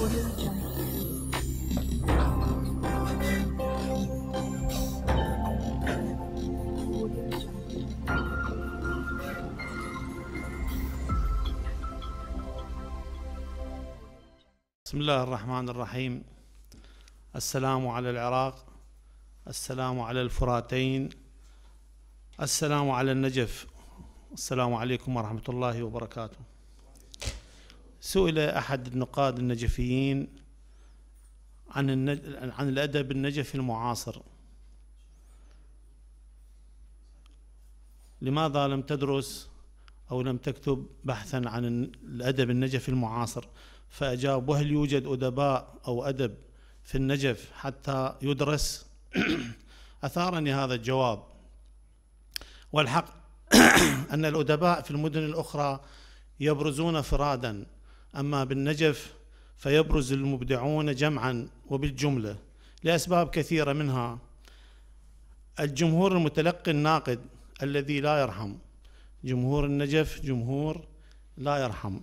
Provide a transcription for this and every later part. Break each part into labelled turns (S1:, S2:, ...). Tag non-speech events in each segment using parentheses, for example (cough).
S1: بسم الله الرحمن الرحيم السلام على العراق السلام على الفراتين السلام على النجف السلام عليكم ورحمة الله وبركاته سئل أحد النقاد النجفيين عن النج... عن الأدب النجفي المعاصر لماذا لم تدرس أو لم تكتب بحثا عن الأدب النجفي المعاصر فأجاب وهل يوجد أدباء أو أدب في النجف حتى يدرس (coughs) أثارني هذا الجواب والحق (coughs) أن الأدباء في المدن الأخرى يبرزون فرادا أما بالنجف فيبرز المبدعون جمعا وبالجملة لأسباب كثيرة منها الجمهور المتلقي الناقد الذي لا يرحم جمهور النجف جمهور لا يرحم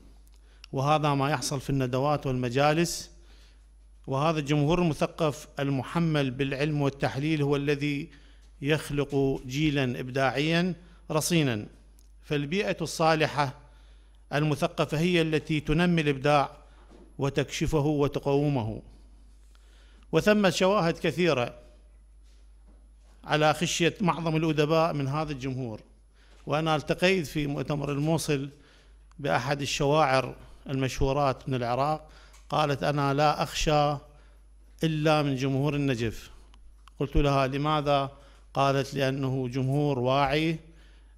S1: وهذا ما يحصل في الندوات والمجالس وهذا الجمهور المثقف المحمل بالعلم والتحليل هو الذي يخلق جيلا إبداعيا رصينا فالبيئة الصالحة المثقفة هي التي تنمي الإبداع وتكشفه وتقومه وثمة شواهد كثيرة على خشية معظم الأدباء من هذا الجمهور وأنا التقيت في مؤتمر الموصل بأحد الشواعر المشهورات من العراق قالت أنا لا أخشى إلا من جمهور النجف قلت لها لماذا قالت لأنه جمهور واعي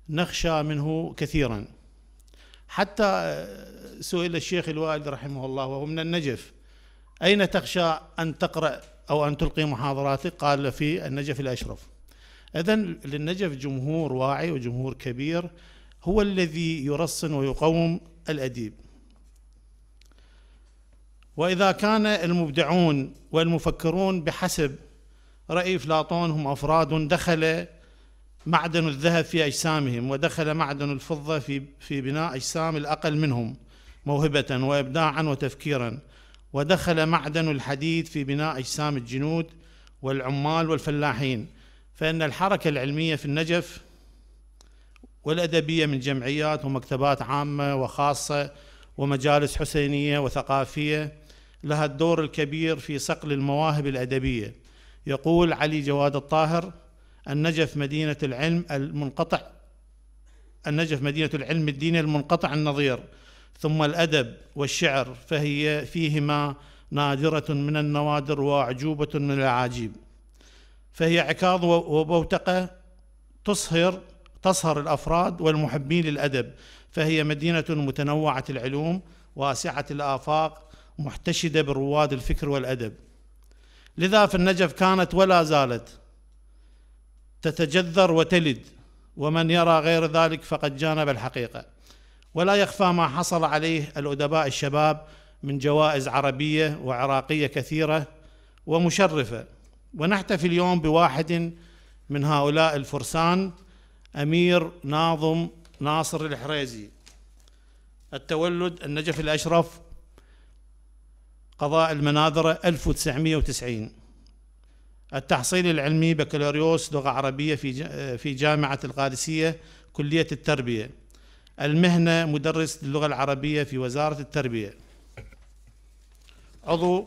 S1: نخشى منه كثيراً حتى سئل الشيخ الوالد رحمه الله وهو من النجف أين تخشى أن تقرأ أو أن تلقي محاضراتك قال في النجف الأشرف إذا للنجف جمهور واعي وجمهور كبير هو الذي يرصن ويقوم الأديب وإذا كان المبدعون والمفكرون بحسب رأي أفلاطون هم أفراد دخل معدن الذهب في أجسامهم ودخل معدن الفضة في, في بناء أجسام الأقل منهم موهبة وإبداعا وتفكيرا ودخل معدن الحديد في بناء أجسام الجنود والعمال والفلاحين فإن الحركة العلمية في النجف والأدبية من جمعيات ومكتبات عامة وخاصة ومجالس حسينية وثقافية لها الدور الكبير في صقل المواهب الأدبية يقول علي جواد الطاهر النجف مدينة العلم المنقطع النجف مدينة العلم الديني المنقطع النظير ثم الأدب والشعر فهي فيهما نادرة من النوادر وأعجوبة من الأعاجيب فهي عكاظ وبوتقة تصهر تصهر الأفراد والمحبين للأدب فهي مدينة متنوعة العلوم واسعة الآفاق محتشدة برواد الفكر والأدب لذا في النجف كانت ولا زالت تتجذر وتلد ومن يرى غير ذلك فقد جانب الحقيقه ولا يخفى ما حصل عليه الادباء الشباب من جوائز عربيه وعراقيه كثيره ومشرفه ونحتفي اليوم بواحد من هؤلاء الفرسان امير ناظم ناصر الحريزي التولد النجف الاشرف قضاء المناظره 1990 التحصيل العلمي بكالوريوس لغة عربية في آه، في جامعة القادسية كلية التربية المهنة مدرس للغة العربية في وزارة التربية عضو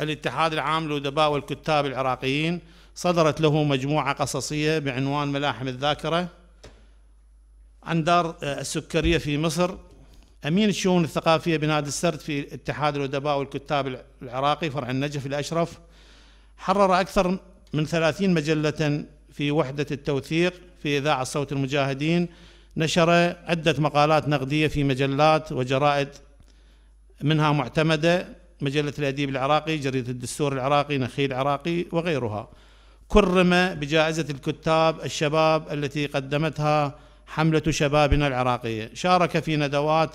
S1: الاتحاد العام للأدباء والكتاب العراقيين صدرت له مجموعة قصصية بعنوان ملاحم الذاكرة عن دار آه، السكرية في مصر أمين الشؤون الثقافية بنادي السرد في اتحاد الأدباء والكتاب العراقي فرع النجف الأشرف حرر أكثر من ثلاثين مجلة في وحدة التوثيق في إذاعة صوت المجاهدين نشر عدة مقالات نقدية في مجلات وجرائد منها معتمدة مجلة الأديب العراقي جريدة الدستور العراقي نخيل العراقي وغيرها كرم بجائزة الكتاب الشباب التي قدمتها حملة شبابنا العراقية شارك في ندوات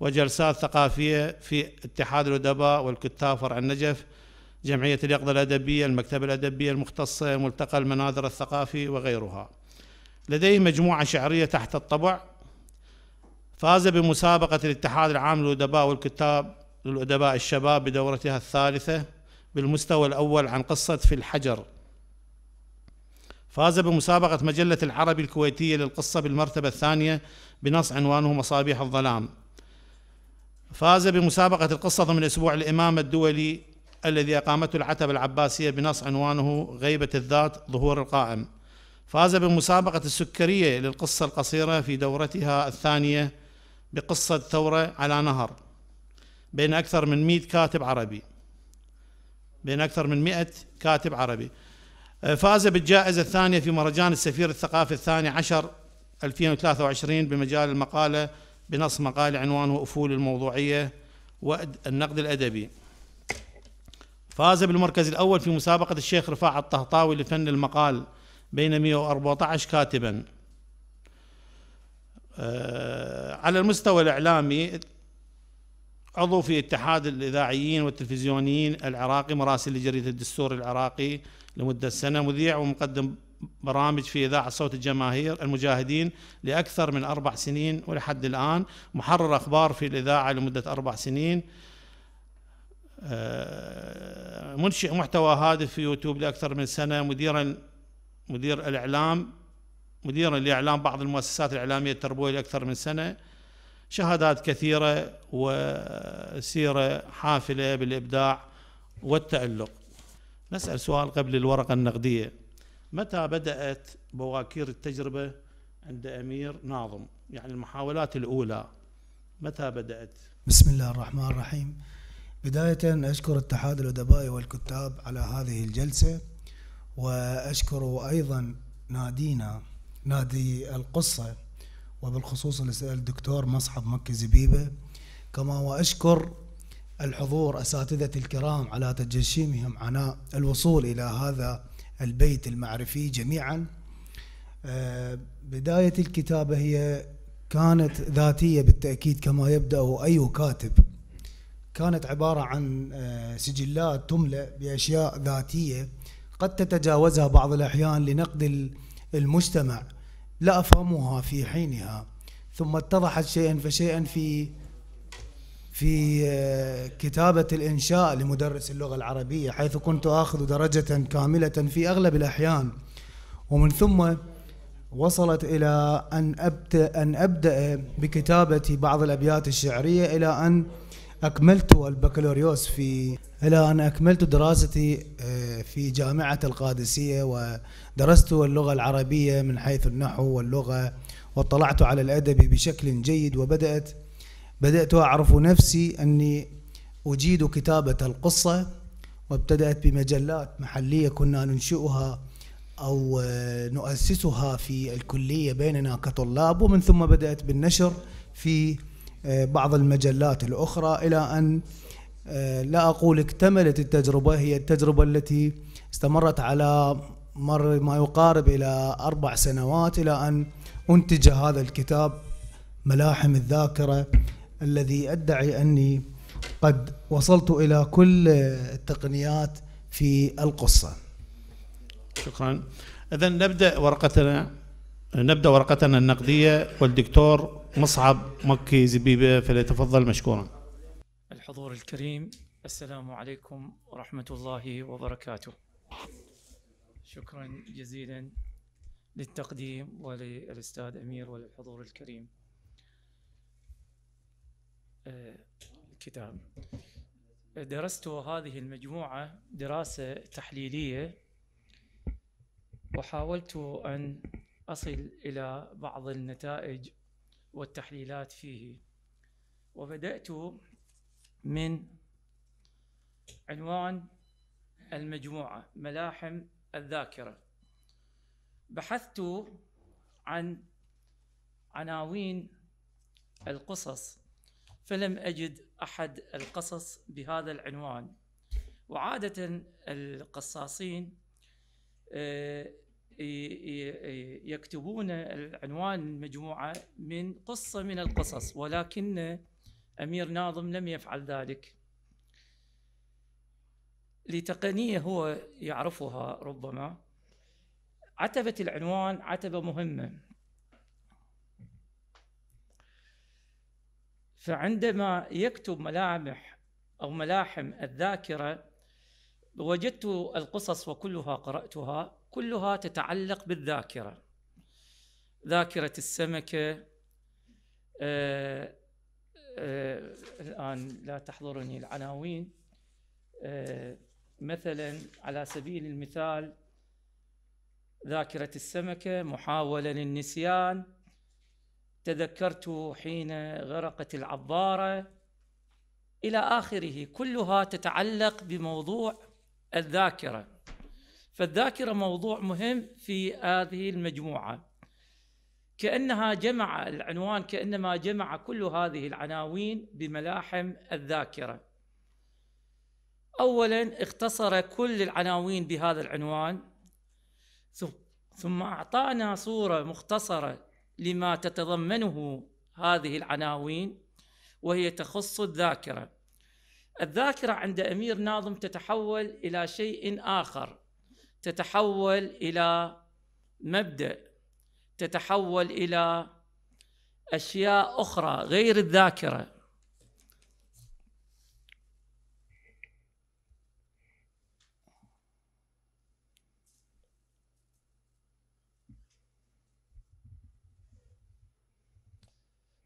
S1: وجلسات ثقافية في اتحاد الأدباء والكتاب فرع النجف جمعية اليقظة الأدبية المكتبة الأدبية المختصة ملتقى المناظر الثقافي وغيرها لديه مجموعة شعرية تحت الطبع فاز بمسابقة الاتحاد العام للأدباء والكتاب للأدباء الشباب بدورتها الثالثة بالمستوى الأول عن قصة في الحجر فاز بمسابقة مجلة العربي الكويتية للقصة بالمرتبة الثانية بنص عنوانه مصابيح الظلام فاز بمسابقة القصة ضمن أسبوع الإمامة الدولي الذي أقامته العتبة العباسية بنص عنوانه غيبة الذات ظهور القائم فاز بمسابقة السكرية للقصة القصيرة في دورتها الثانية بقصة ثورة على نهر بين أكثر من 100 كاتب عربي بين أكثر من 100 كاتب عربي فاز بالجائزة الثانية في مهرجان السفير الثقافي الثاني عشر 2023 بمجال المقالة بنص مقالة عنوانه أفول الموضوعية وأد النقد الأدبي فاز بالمركز الأول في مسابقة الشيخ رفاع الطهطاوي لفن المقال بين 114 كاتبا آه، على المستوى الإعلامي عضو في اتحاد الإذاعيين والتلفزيونيين العراقي مراسل لجريدة الدستور العراقي لمدة سنة مذيع ومقدم برامج في إذاعة صوت الجماهير المجاهدين لأكثر من أربع سنين ولحد الآن محرر أخبار في الإذاعة لمدة أربع سنين آه، منشئ محتوى هادف في يوتيوب لأكثر من سنة مديرا مدير الإعلام مديرا لإعلام بعض المؤسسات الإعلامية التربوية لأكثر من سنة شهادات كثيرة وسيرة حافلة بالإبداع والتألق نسأل سؤال قبل الورقة النقدية متى بدأت بواكير التجربة عند أمير ناظم يعني المحاولات الأولى متى بدأت؟
S2: بسم الله الرحمن الرحيم بداية أشكر اتحاد الأدباء والكتاب على هذه الجلسة وأشكر أيضا نادينا نادي القصة وبالخصوص الدكتور مصعب مكي زبيبة كما وأشكر الحضور أساتذة الكرام على تجشيمهم عناء الوصول إلى هذا البيت المعرفي جميعا آه، بداية الكتابة هي كانت ذاتية بالتأكيد كما يبدأ أي كاتب كانت عبارة عن آه، سجلات تملأ بأشياء ذاتية قد تتجاوزها بعض الأحيان لنقد المجتمع لا أفهمها في حينها ثم اتضحت شيئا فشيئا في في آه، كتابة الإنشاء لمدرس اللغة العربية حيث كنت آخذ درجة كاملة في أغلب الأحيان ومن ثم وصلت إلى أن أبدأ, أن أبدأ بكتابة بعض الأبيات الشعرية إلى أن أكملت البكالوريوس في إلى أن أكملت دراستي آه، في جامعة القادسية ودرست اللغة العربية من حيث النحو واللغة واطلعت على الأدب بشكل جيد وبدأت بدأت أعرف نفسي أني أجيد كتابة القصة وابتدأت بمجلات محلية كنا ننشئها أو آه، نؤسسها في الكلية بيننا كطلاب ومن ثم بدأت بالنشر في آه، بعض المجلات الأخرى إلى أن آه، لا أقول اكتملت التجربة هي التجربة التي استمرت على مر ما يقارب إلى أربع سنوات إلى أن أنتج هذا الكتاب ملاحم الذاكرة الذي أدعي أني قد وصلت إلى كل التقنيات في القصة
S1: شكرا إذا نبدأ ورقتنا نبدأ ورقتنا النقدية والدكتور مصعب مكي زبيبة فليتفضل مشكورا
S3: الحضور الكريم السلام عليكم ورحمة الله وبركاته شكرا جزيلا للتقديم وللأستاذ أمير وللحضور الكريم آه، الكتاب درست هذه المجموعة دراسة تحليلية وحاولت أن أصل إلى بعض النتائج والتحليلات فيه وبدأت من عنوان المجموعة ملاحم الذاكرة بحثت عن عناوين القصص فلم أجد أحد القصص بهذا العنوان وعادة القصاصين آه، يكتبون عنوان المجموعة من قصة من القصص ولكن أمير ناظم لم يفعل ذلك لتقنية هو يعرفها ربما عتبة العنوان عتبة مهمة فعندما يكتب ملامح أو ملاحم الذاكرة وجدت القصص وكلها قرأتها كلها تتعلق بالذاكره ذاكره السمكه آه، آه، الان لا تحضرني العناوين آه، مثلا على سبيل المثال ذاكره السمكه محاوله للنسيان تذكرت حين غرقت العباره الى اخره كلها تتعلق بموضوع الذاكره فالذاكره موضوع مهم في هذه المجموعه كانها جمع العنوان كانما جمع كل هذه العناوين بملاحم الذاكره اولا اختصر كل العناوين بهذا العنوان ثم اعطانا صوره مختصره لما تتضمنه هذه العناوين وهي تخص الذاكره الذاكره عند امير ناظم تتحول الى شيء اخر تتحول الى مبدا تتحول الى اشياء اخرى غير الذاكره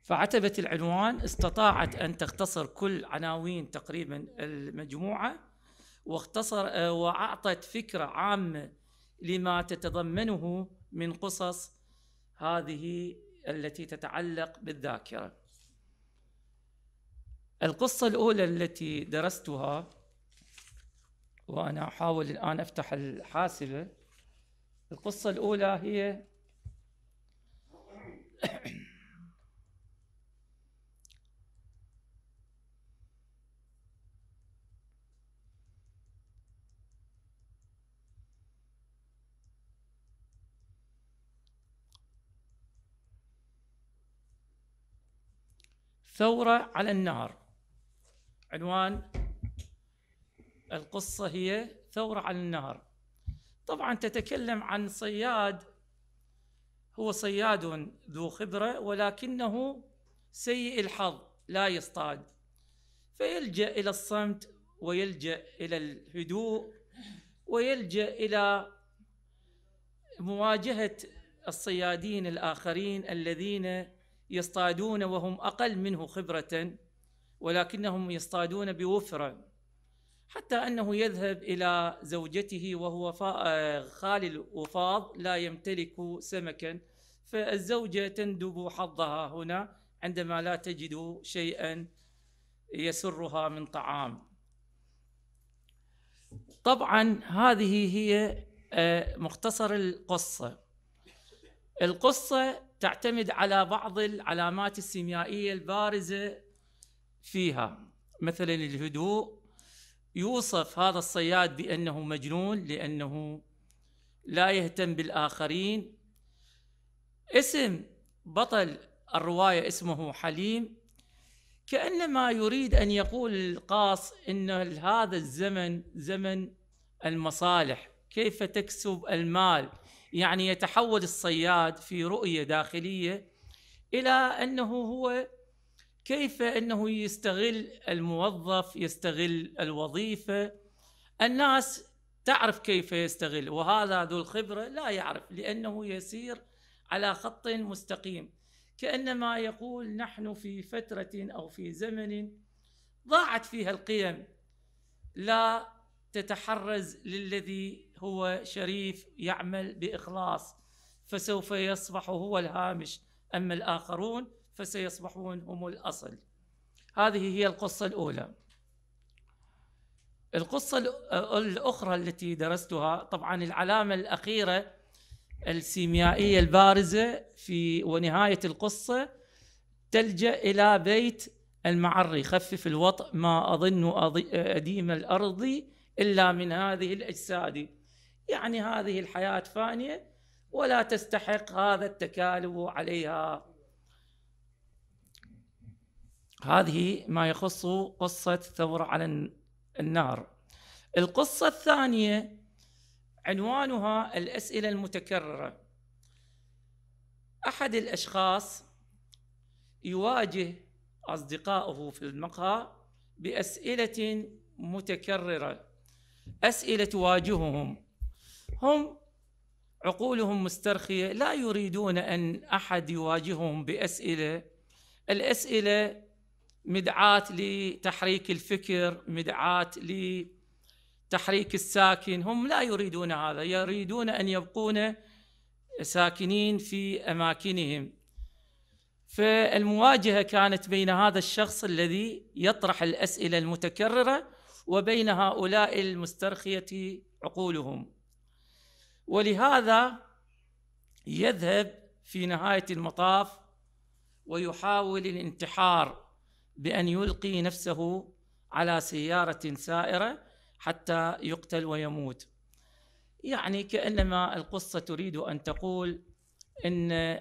S3: فعتبة العنوان استطاعت أن تختصر كل عناوين تقريبا المجموعة واختصر آه، واعطت فكره عامه لما تتضمنه من قصص هذه التي تتعلق بالذاكره. القصه الاولى التي درستها وانا احاول الان افتح الحاسبه القصه الاولى هي ثورة على النار عنوان القصة هي ثورة على النار طبعا تتكلم عن صياد هو صياد ذو خبرة ولكنه سيء الحظ لا يصطاد فيلجأ إلى الصمت ويلجأ إلى الهدوء ويلجأ إلى مواجهة الصيادين الآخرين الذين يصطادون وهم اقل منه خبره ولكنهم يصطادون بوفره حتى انه يذهب الى زوجته وهو خالي الوفاض لا يمتلك سمكا فالزوجه تندب حظها هنا عندما لا تجد شيئا يسرها من طعام طبعا هذه هي آه، مختصر القصه القصة تعتمد على بعض العلامات السيميائية البارزة فيها مثلا الهدوء يوصف هذا الصياد بأنه مجنون لأنه لا يهتم بالآخرين اسم بطل الرواية اسمه حليم كأنما يريد أن يقول القاص أن هذا الزمن زمن المصالح كيف تكسب المال يعني يتحول الصياد في رؤيه داخليه الى انه هو كيف انه يستغل الموظف يستغل الوظيفه الناس تعرف كيف يستغل وهذا ذو الخبره لا يعرف لانه يسير على خط مستقيم كانما يقول نحن في فتره او في زمن ضاعت فيها القيم لا تتحرز للذي هو شريف يعمل باخلاص فسوف يصبح هو الهامش اما الاخرون فسيصبحون هم الاصل هذه هي القصه الاولى القصه آه، الاخرى التي درستها طبعا العلامه الاخيره السيميائيه البارزه في ونهايه القصه تلجا الى بيت المعري خفف الوطء ما اظن أديم الارض الا من هذه الاجساد يعني هذه الحياة فانية ولا تستحق هذا التكالب عليها هذه ما يخص قصة ثورة على النار القصة الثانية عنوانها الأسئلة المتكررة أحد الأشخاص يواجه أصدقائه في المقهى بأسئلة متكررة أسئلة تواجههم هم عقولهم مسترخيه لا يريدون ان احد يواجههم باسئله الاسئله مدعاه لتحريك الفكر مدعاه لتحريك الساكن هم لا يريدون هذا يريدون ان يبقون ساكنين في اماكنهم فالمواجهه كانت بين هذا الشخص الذي يطرح الاسئله المتكرره وبين هؤلاء المسترخيه عقولهم ولهذا يذهب في نهايه المطاف ويحاول الانتحار بان يلقي نفسه على سياره سائره حتى يقتل ويموت يعني كانما القصه تريد ان تقول ان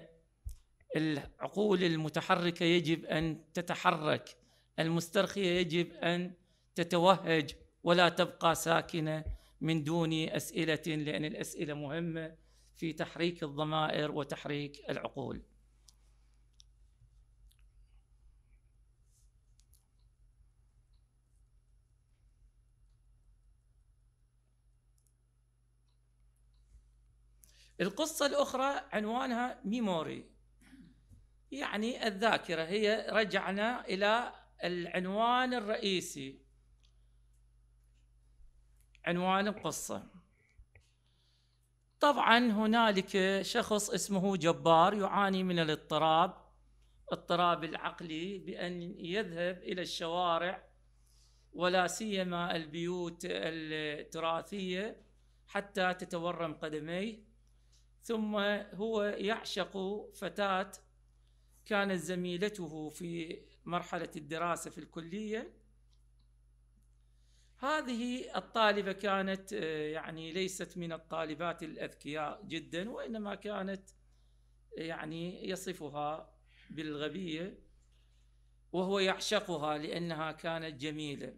S3: العقول المتحركه يجب ان تتحرك المسترخيه يجب ان تتوهج ولا تبقى ساكنه من دون اسئله لان الاسئله مهمه في تحريك الضمائر وتحريك العقول. القصة الأخرى عنوانها ميموري يعني الذاكرة هي رجعنا إلى العنوان الرئيسي عنوان القصة طبعا هنالك شخص اسمه جبار يعاني من الاضطراب اضطراب العقلي بأن يذهب إلى الشوارع ولا سيما البيوت التراثية حتى تتورم قدميه ثم هو يعشق فتاة كانت زميلته في مرحلة الدراسة في الكلية هذه الطالبة كانت آه، يعني ليست من الطالبات الأذكياء جدا وإنما كانت آه، يعني يصفها بالغبية وهو يعشقها لأنها كانت جميلة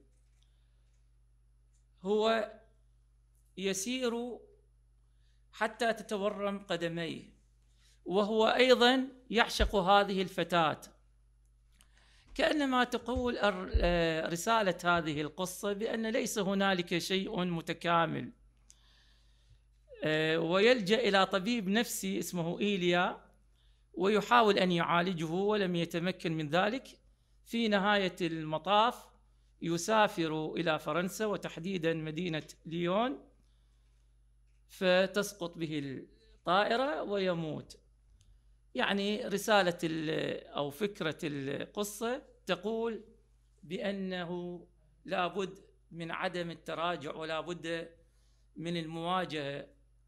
S3: هو يسير حتى تتورم قدميه وهو أيضا يعشق هذه الفتاة كانما تقول آه، رساله هذه القصه بان ليس هنالك شيء متكامل آه، ويلجا الى طبيب نفسي اسمه ايليا ويحاول ان يعالجه ولم يتمكن من ذلك في نهايه المطاف يسافر الى فرنسا وتحديدا مدينه ليون فتسقط به الطائره ويموت يعني رسالة أو فكرة القصة تقول بأنه لابد من عدم التراجع ولا بد من المواجهة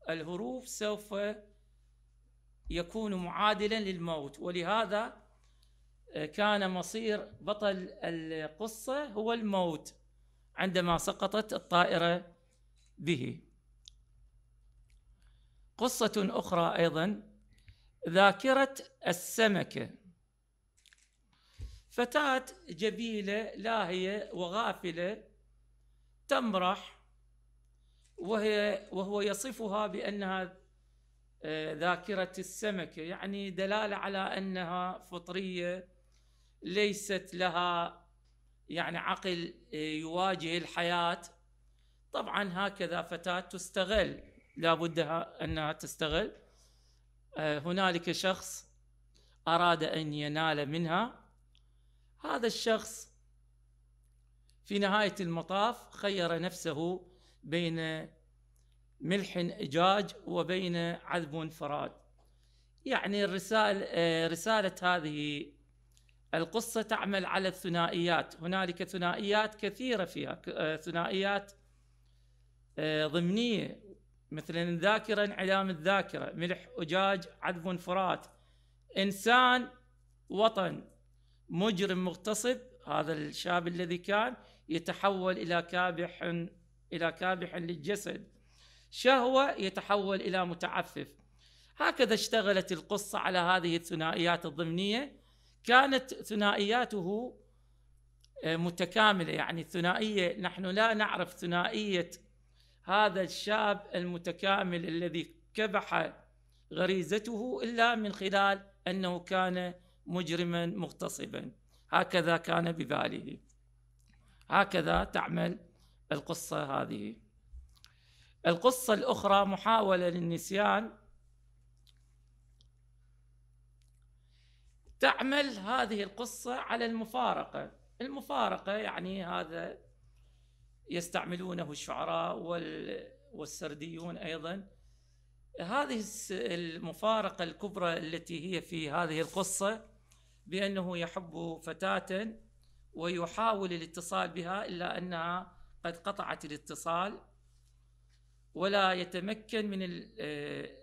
S3: الهروب سوف يكون معادلا للموت ولهذا آه، كان مصير بطل القصة هو الموت عندما سقطت الطائرة به قصة أخرى أيضا ذاكرة السمكة فتاة جبيلة لاهية وغافلة تمرح وهي وهو يصفها بأنها آه، ذاكرة السمكة يعني دلالة على أنها فطرية ليست لها يعني عقل آه، يواجه الحياة طبعا هكذا فتاة تستغل بدها أنها تستغل آه، هنالك شخص أراد أن ينال منها هذا الشخص في نهاية المطاف خير نفسه بين ملح إجاج وبين عذب فراد يعني الرسالة آه، رسالة هذه القصة تعمل على الثنائيات هنالك ثنائيات كثيرة فيها آه، ثنائيات ضمنية مثل ذاكرا انعدام الذاكرة ملح أجاج عذب فرات إنسان وطن مجرم مغتصب هذا الشاب الذي كان يتحول إلى كابح إلى كابح للجسد شهوة يتحول إلى متعفف هكذا اشتغلت القصة على هذه الثنائيات الضمنية كانت ثنائياته آه، متكاملة يعني الثنائية نحن لا نعرف ثنائية هذا الشاب المتكامل الذي كبح غريزته الا من خلال انه كان مجرما مغتصبا هكذا كان بباله هكذا تعمل القصه هذه القصه الاخرى محاوله للنسيان تعمل هذه القصه على المفارقه المفارقه يعني هذا يستعملونه الشعراء والسرديون ايضا هذه المفارقه الكبرى التي هي في هذه القصه بانه يحب فتاه ويحاول الاتصال بها الا انها قد قطعت الاتصال ولا يتمكن من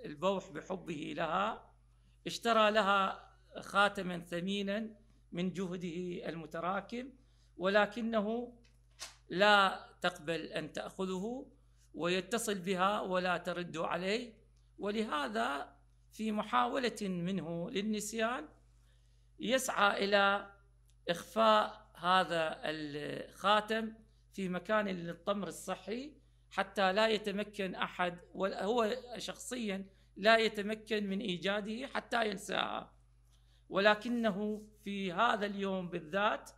S3: البوح بحبه لها اشترى لها خاتما ثمينا من جهده المتراكم ولكنه لا تقبل أن تأخذه ويتصل بها ولا ترد عليه ولهذا في محاولة منه للنسيان يسعى إلى إخفاء هذا الخاتم في مكان للطمر الصحي حتى لا يتمكن أحد وهو شخصيا لا يتمكن من إيجاده حتى ينساها ولكنه في هذا اليوم بالذات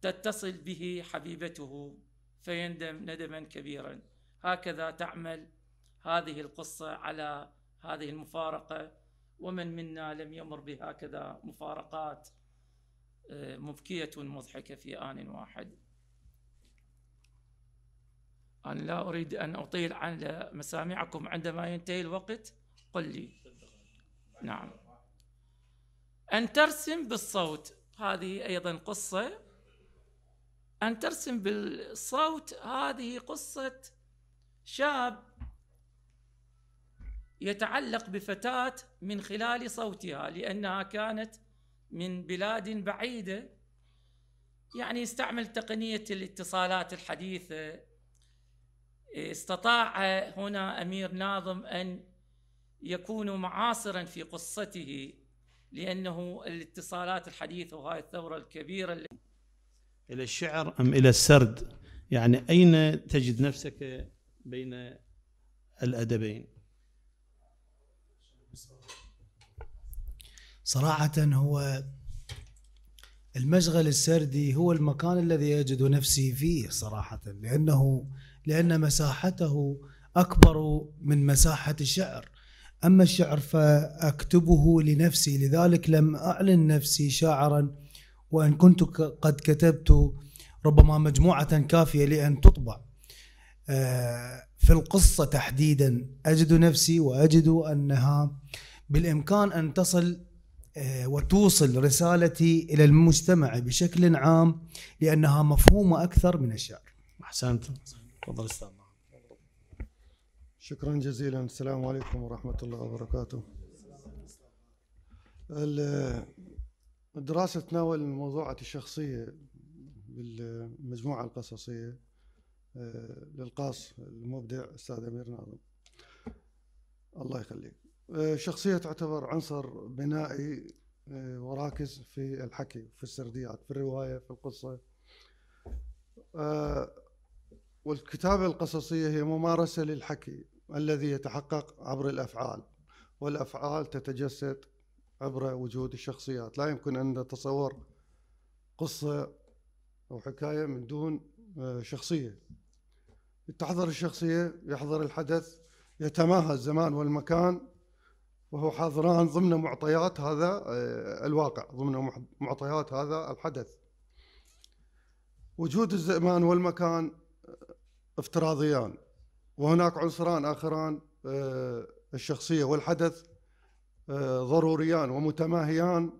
S3: تتصل به حبيبته فيندم ندما كبيرا هكذا تعمل هذه القصه على هذه المفارقه ومن منا لم يمر بهكذا مفارقات آه، مبكيه مضحكه في ان واحد انا لا اريد ان اطيل عن مسامعكم عندما ينتهي الوقت قل لي نعم ان ترسم بالصوت هذه ايضا قصه أن ترسم بالصوت هذه قصة شاب يتعلق بفتاة من خلال صوتها لأنها كانت من بلاد بعيدة يعني استعمل تقنية الاتصالات الحديثة استطاع هنا أمير ناظم أن يكون معاصرا في قصته لأنه الاتصالات الحديثة وهاي الثورة الكبيرة اللي
S1: إلى الشعر أم إلى السرد يعني أين تجد نفسك بين الأدبين
S2: صراحة هو المشغل السردي هو المكان الذي أجد نفسي فيه صراحة لأنه لأن مساحته أكبر من مساحة الشعر أما الشعر فأكتبه لنفسي لذلك لم أعلن نفسي شاعراً وان كنت قد كتبت ربما مجموعه كافيه لان تطبع آه، في القصه تحديدا اجد نفسي واجد انها بالامكان ان تصل آه، وتوصل رسالتي الى المجتمع بشكل عام لانها مفهومه اكثر من الشعر.
S1: احسنت تفضل استاذ
S4: شكرا جزيلا السلام عليكم ورحمه الله وبركاته. الدراسة تناول الموضوعات الشخصية بالمجموعة القصصية آه، للقاص المبدع أستاذ أمير ناظم الله يخليك الشخصية آه، تعتبر عنصر بنائي آه، وراكز في الحكي في السرديات في الرواية في القصة والكتابة القصصية هي ممارسة للحكي الذي يتحقق عبر الأفعال والأفعال تتجسد عبر وجود الشخصيات لا يمكن أن نتصور قصة أو حكاية من دون آه، شخصية تحضر الشخصية يحضر الحدث يتماهى الزمان والمكان وهو حاضران ضمن معطيات هذا آه، الواقع ضمن معطيات هذا الحدث وجود الزمان والمكان آه، افتراضيان وهناك عنصران آخران الشخصية والحدث ضروريان ومتماهيان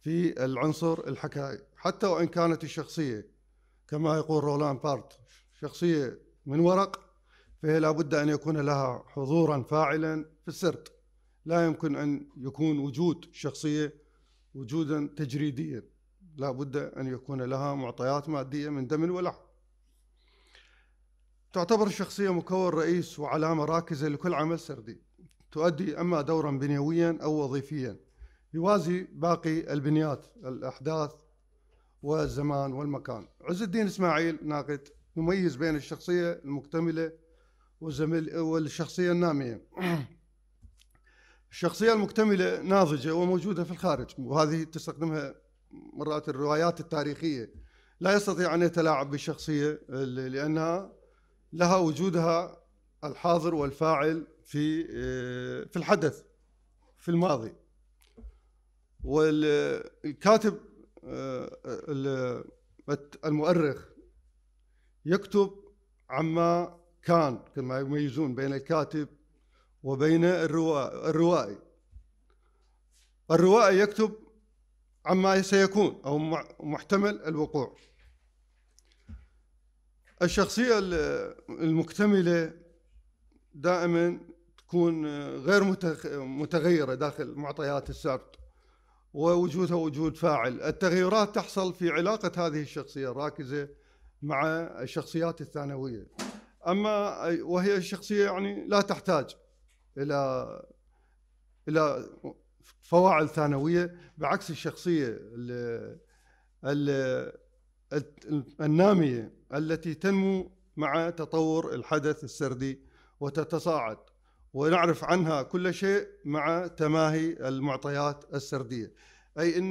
S4: في العنصر الحكائي حتى وإن كانت الشخصية كما يقول رولان بارت شخصية من ورق فهي لابد أن يكون لها حضورا فاعلا في السرد لا يمكن أن يكون وجود شخصية وجودا تجريديا لابد أن يكون لها معطيات مادية من دم ولحم تعتبر الشخصية مكون رئيس وعلامة راكزة لكل عمل سردي تؤدي اما دورا بنيويا او وظيفيا يوازي باقي البنيات الاحداث والزمان والمكان. عز الدين اسماعيل ناقد يميز بين الشخصيه المكتمله والزميل والشخصيه الناميه. الشخصيه المكتمله ناضجه وموجوده في الخارج وهذه تستخدمها مرات الروايات التاريخيه لا يستطيع ان يتلاعب بالشخصيه لانها لها وجودها الحاضر والفاعل في آه، في الحدث في الماضي والكاتب آه، آه، المؤرخ يكتب عما كان كما يميزون بين الكاتب وبين الروائي الروائي يكتب عما سيكون أو محتمل الوقوع الشخصية المكتملة دائما تكون غير متغيرة داخل معطيات السرد ووجودها وجود فاعل التغيرات تحصل في علاقة هذه الشخصية الراكزة مع الشخصيات الثانوية أما وهي الشخصية يعني لا تحتاج إلى إلى فواعل ثانوية بعكس الشخصية النامية التي تنمو مع تطور الحدث السردي وتتصاعد ونعرف عنها كل شيء مع تماهي المعطيات السرديه اي ان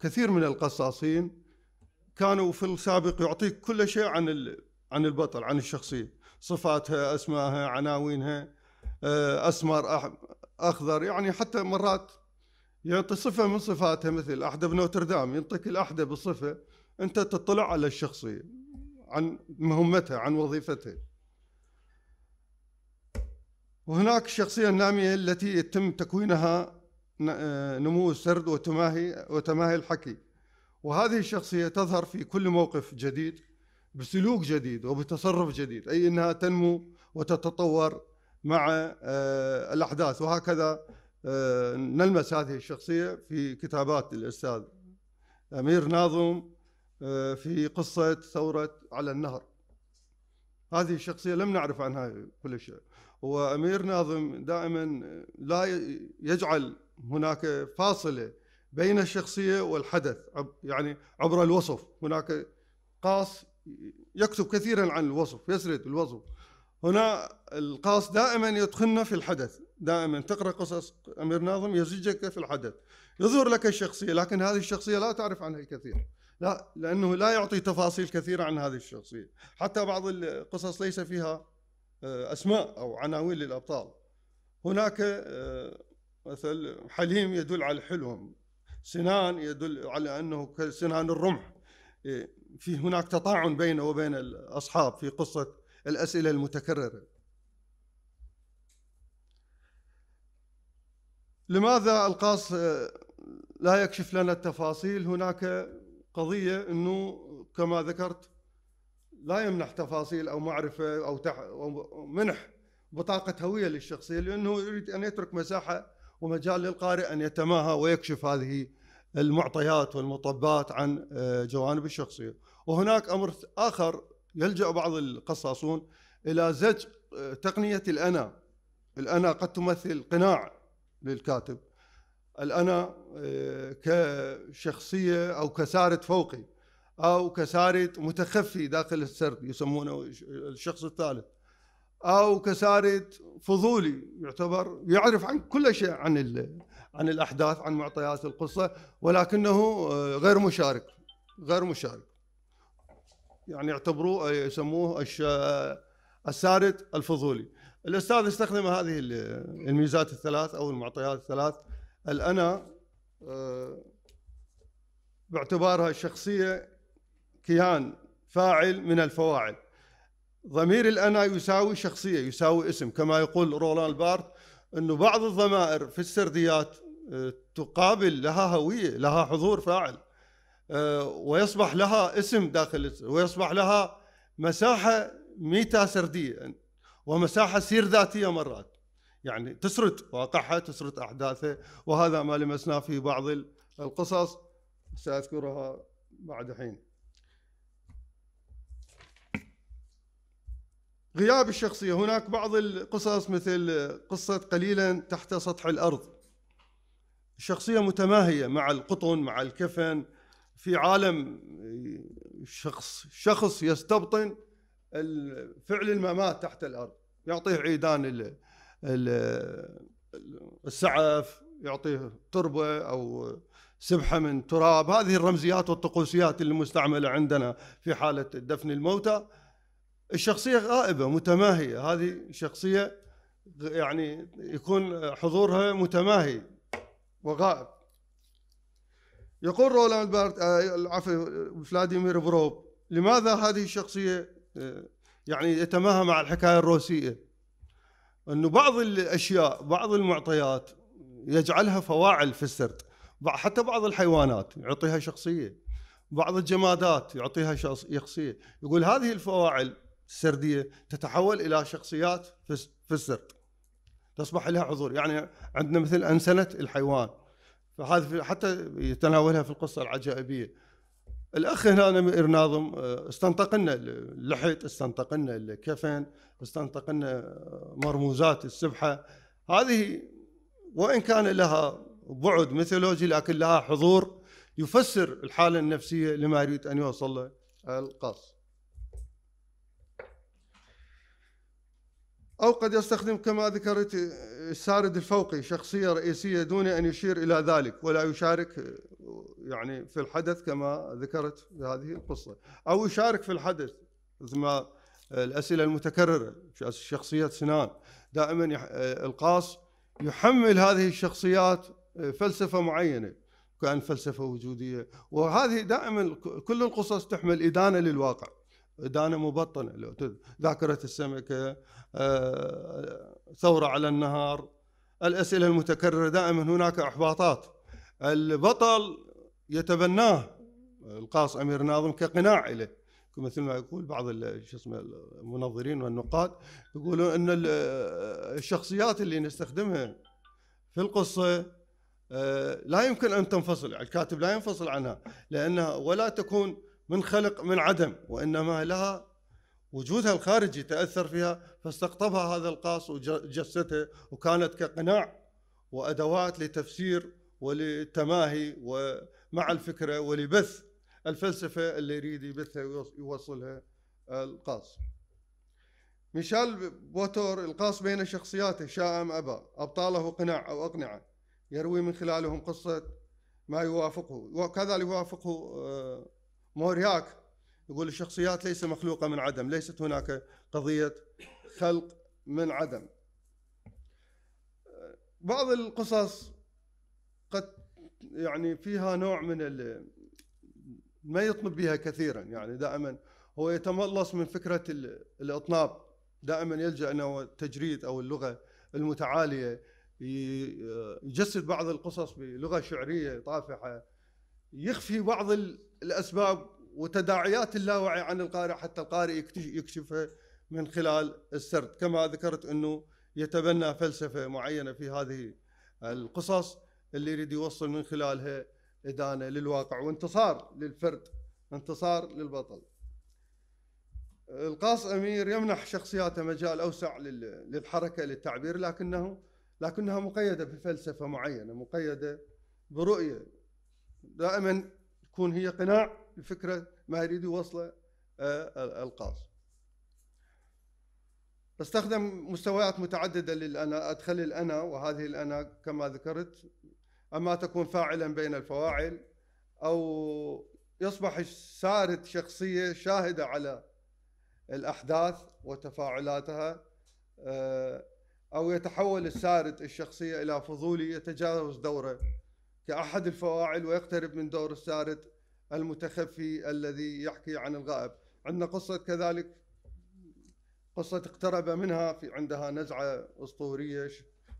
S4: كثير من القصاصين كانوا في السابق يعطيك كل شيء عن عن البطل عن الشخصيه صفاتها اسمائها عناوينها آه، اسمر اخضر يعني حتى مرات يعطي صفه من صفاتها مثل احدى بنوتردام ينطيك الاحدى بصفه انت تطلع على الشخصيه عن مهمتها عن وظيفتها وهناك الشخصية النامية التي يتم تكوينها آه، نمو السرد وتماهي وتماهي الحكي وهذه الشخصية تظهر في كل موقف جديد بسلوك جديد وبتصرف جديد أي أنها تنمو وتتطور مع آه، الأحداث وهكذا آه، نلمس هذه الشخصية في كتابات الأستاذ أمير ناظم في قصة ثورة على النهر هذه الشخصية لم نعرف عنها كل شيء وامير ناظم دائما لا يجعل هناك فاصله بين الشخصيه والحدث يعني عبر الوصف هناك قاص يكتب كثيرا عن الوصف يسرد الوصف هنا القاص دائما يدخلنا في الحدث دائما تقرا قصص امير ناظم يزجك في الحدث يظهر لك الشخصيه لكن هذه الشخصيه لا تعرف عنها الكثير لا لانه لا يعطي تفاصيل كثيره عن هذه الشخصيه حتى بعض القصص ليس فيها آه، أسماء أو عناوين للأبطال هناك آه، مثل حليم يدل على حلم سنان يدل على أنه كسنان الرمح آه، في هناك تطاعن بينه وبين الأصحاب في قصة الأسئلة المتكررة لماذا القاص لا يكشف لنا التفاصيل هناك قضية أنه كما ذكرت لا يمنح تفاصيل او معرفه او, تح منح بطاقه هويه للشخصيه لانه يريد ان يترك مساحه ومجال للقارئ ان يتماهى ويكشف هذه المعطيات والمطبات عن آه، جوانب الشخصيه، وهناك امر اخر يلجا بعض القصاصون الى زج آه، تقنيه الانا. الانا قد تمثل قناع للكاتب. الانا آه، كشخصيه او كسارد فوقي. او آه، كسارد متخفي داخل السرد يسمونه الشخص الثالث او آه، كسارد فضولي يعتبر يعرف عن كل شيء عن عن الاحداث عن معطيات القصه ولكنه آه، غير مشارك غير مشارك يعني يعتبروه يسموه السارد الفضولي الاستاذ استخدم هذه الميزات الثلاث او المعطيات الثلاث الانا باعتبارها شخصيه كيان فاعل من الفواعل ضمير الأنا يساوي شخصية يساوي اسم كما يقول رولان بارت أنه بعض الضمائر في السرديات آه، تقابل لها هوية لها حضور فاعل آه، ويصبح لها اسم داخل ويصبح لها مساحة ميتا سردية ومساحة سير ذاتية مرات يعني تسرد واقعها تسرد أحداثه وهذا ما لمسناه في بعض القصص سأذكرها بعد حين غياب الشخصية هناك بعض القصص مثل قصة قليلا تحت سطح الأرض الشخصية متماهية مع القطن مع الكفن في عالم شخص شخص يستبطن فعل الممات تحت الأرض يعطيه عيدان السعف يعطيه تربة أو سبحة من تراب هذه الرمزيات والطقوسيات المستعملة عندنا في حالة دفن الموتى الشخصيه غائبه متماهيه هذه شخصيه يعني يكون حضورها متماهي وغائب يقول رولاند بارت آه، عفوا فلاديمير بروب لماذا هذه الشخصيه آه، يعني يتماهى مع الحكايه الروسيه انه بعض الاشياء بعض المعطيات يجعلها فواعل في السرد حتى بعض الحيوانات يعطيها شخصيه بعض الجمادات يعطيها شخصيه يقول هذه الفواعل السرديه تتحول الى شخصيات في السرد تصبح لها حضور يعني عندنا مثل انسنه الحيوان فهذا حتى يتناولها في القصه العجائبيه الاخ هنا ناظم آه، استنطقنا اللحيت استنطقنا الكفن استنطقنا آه، مرموزات السبحه هذه وان كان لها بعد ميثولوجي لكن لها حضور يفسر الحاله النفسيه لما يريد ان يوصل له القاص أو قد يستخدم كما ذكرت السارد آه، الفوقي شخصية رئيسية دون أن يشير إلى ذلك ولا يشارك آه، يعني في الحدث كما ذكرت هذه القصة أو يشارك في الحدث مثل ما آه، الأسئلة المتكررة شخصية سنان دائما القاص يحمل هذه الشخصيات فلسفة معينة كان فلسفة وجودية وهذه دائما كل القصص تحمل إدانة للواقع إدانة مبطنة لو ذاكرة السمكة آه، ثورة على النهار الأسئلة المتكررة دائما هناك إحباطات البطل يتبناه القاص أمير ناظم كقناع له مثل ما يقول بعض شو اسمه المنظرين والنقاد يقولون ان الشخصيات اللي نستخدمها في القصه آه، لا يمكن ان تنفصل الكاتب لا ينفصل عنها لانها ولا تكون من خلق من عدم وإنما لها وجودها الخارجي تأثر فيها فاستقطبها هذا القاص وجسته وكانت كقناع وأدوات لتفسير وللتماهي ومع الفكرة ولبث الفلسفة اللي يريد يبثها ويوصلها القاص ميشيل بوتور القاص بين شخصياته شاء أم أبى أبطاله قناع أو أقنعة يروي من خلالهم قصة ما يوافقه وكذا يوافقه آه، مورياك يقول الشخصيات ليس مخلوقة من عدم ليست هناك قضية خلق من عدم بعض القصص قد يعني فيها نوع من ما يطنب بها كثيرا يعني دائما هو يتملص من فكرة الإطناب دائما يلجأ أنه التجريد أو اللغة المتعالية يجسد بعض القصص بلغة شعرية طافحة يخفي بعض الاسباب وتداعيات اللاوعي عن القارئ حتى القارئ يكشفها من خلال السرد كما ذكرت انه يتبنى فلسفه معينه في هذه القصص اللي يريد يوصل من خلالها ادانه للواقع وانتصار للفرد انتصار للبطل القاص امير يمنح شخصياته مجال اوسع للحركه للتعبير لكنه لكنها مقيده بفلسفه معينه مقيده برؤيه دائما تكون هي قناع بفكرة ما يريد يوصله آه، القاص استخدم مستويات متعددة للأنا أدخل الأنا وهذه الأنا كما ذكرت أما تكون فاعلا بين الفواعل أو يصبح السارد شخصية شاهدة على الأحداث وتفاعلاتها آه، أو يتحول السارد الشخصية إلى فضولي يتجاوز دوره كأحد الفواعل ويقترب من دور السارد المتخفي الذي يحكي عن الغائب عندنا قصة كذلك قصة اقترب منها في عندها نزعة أسطورية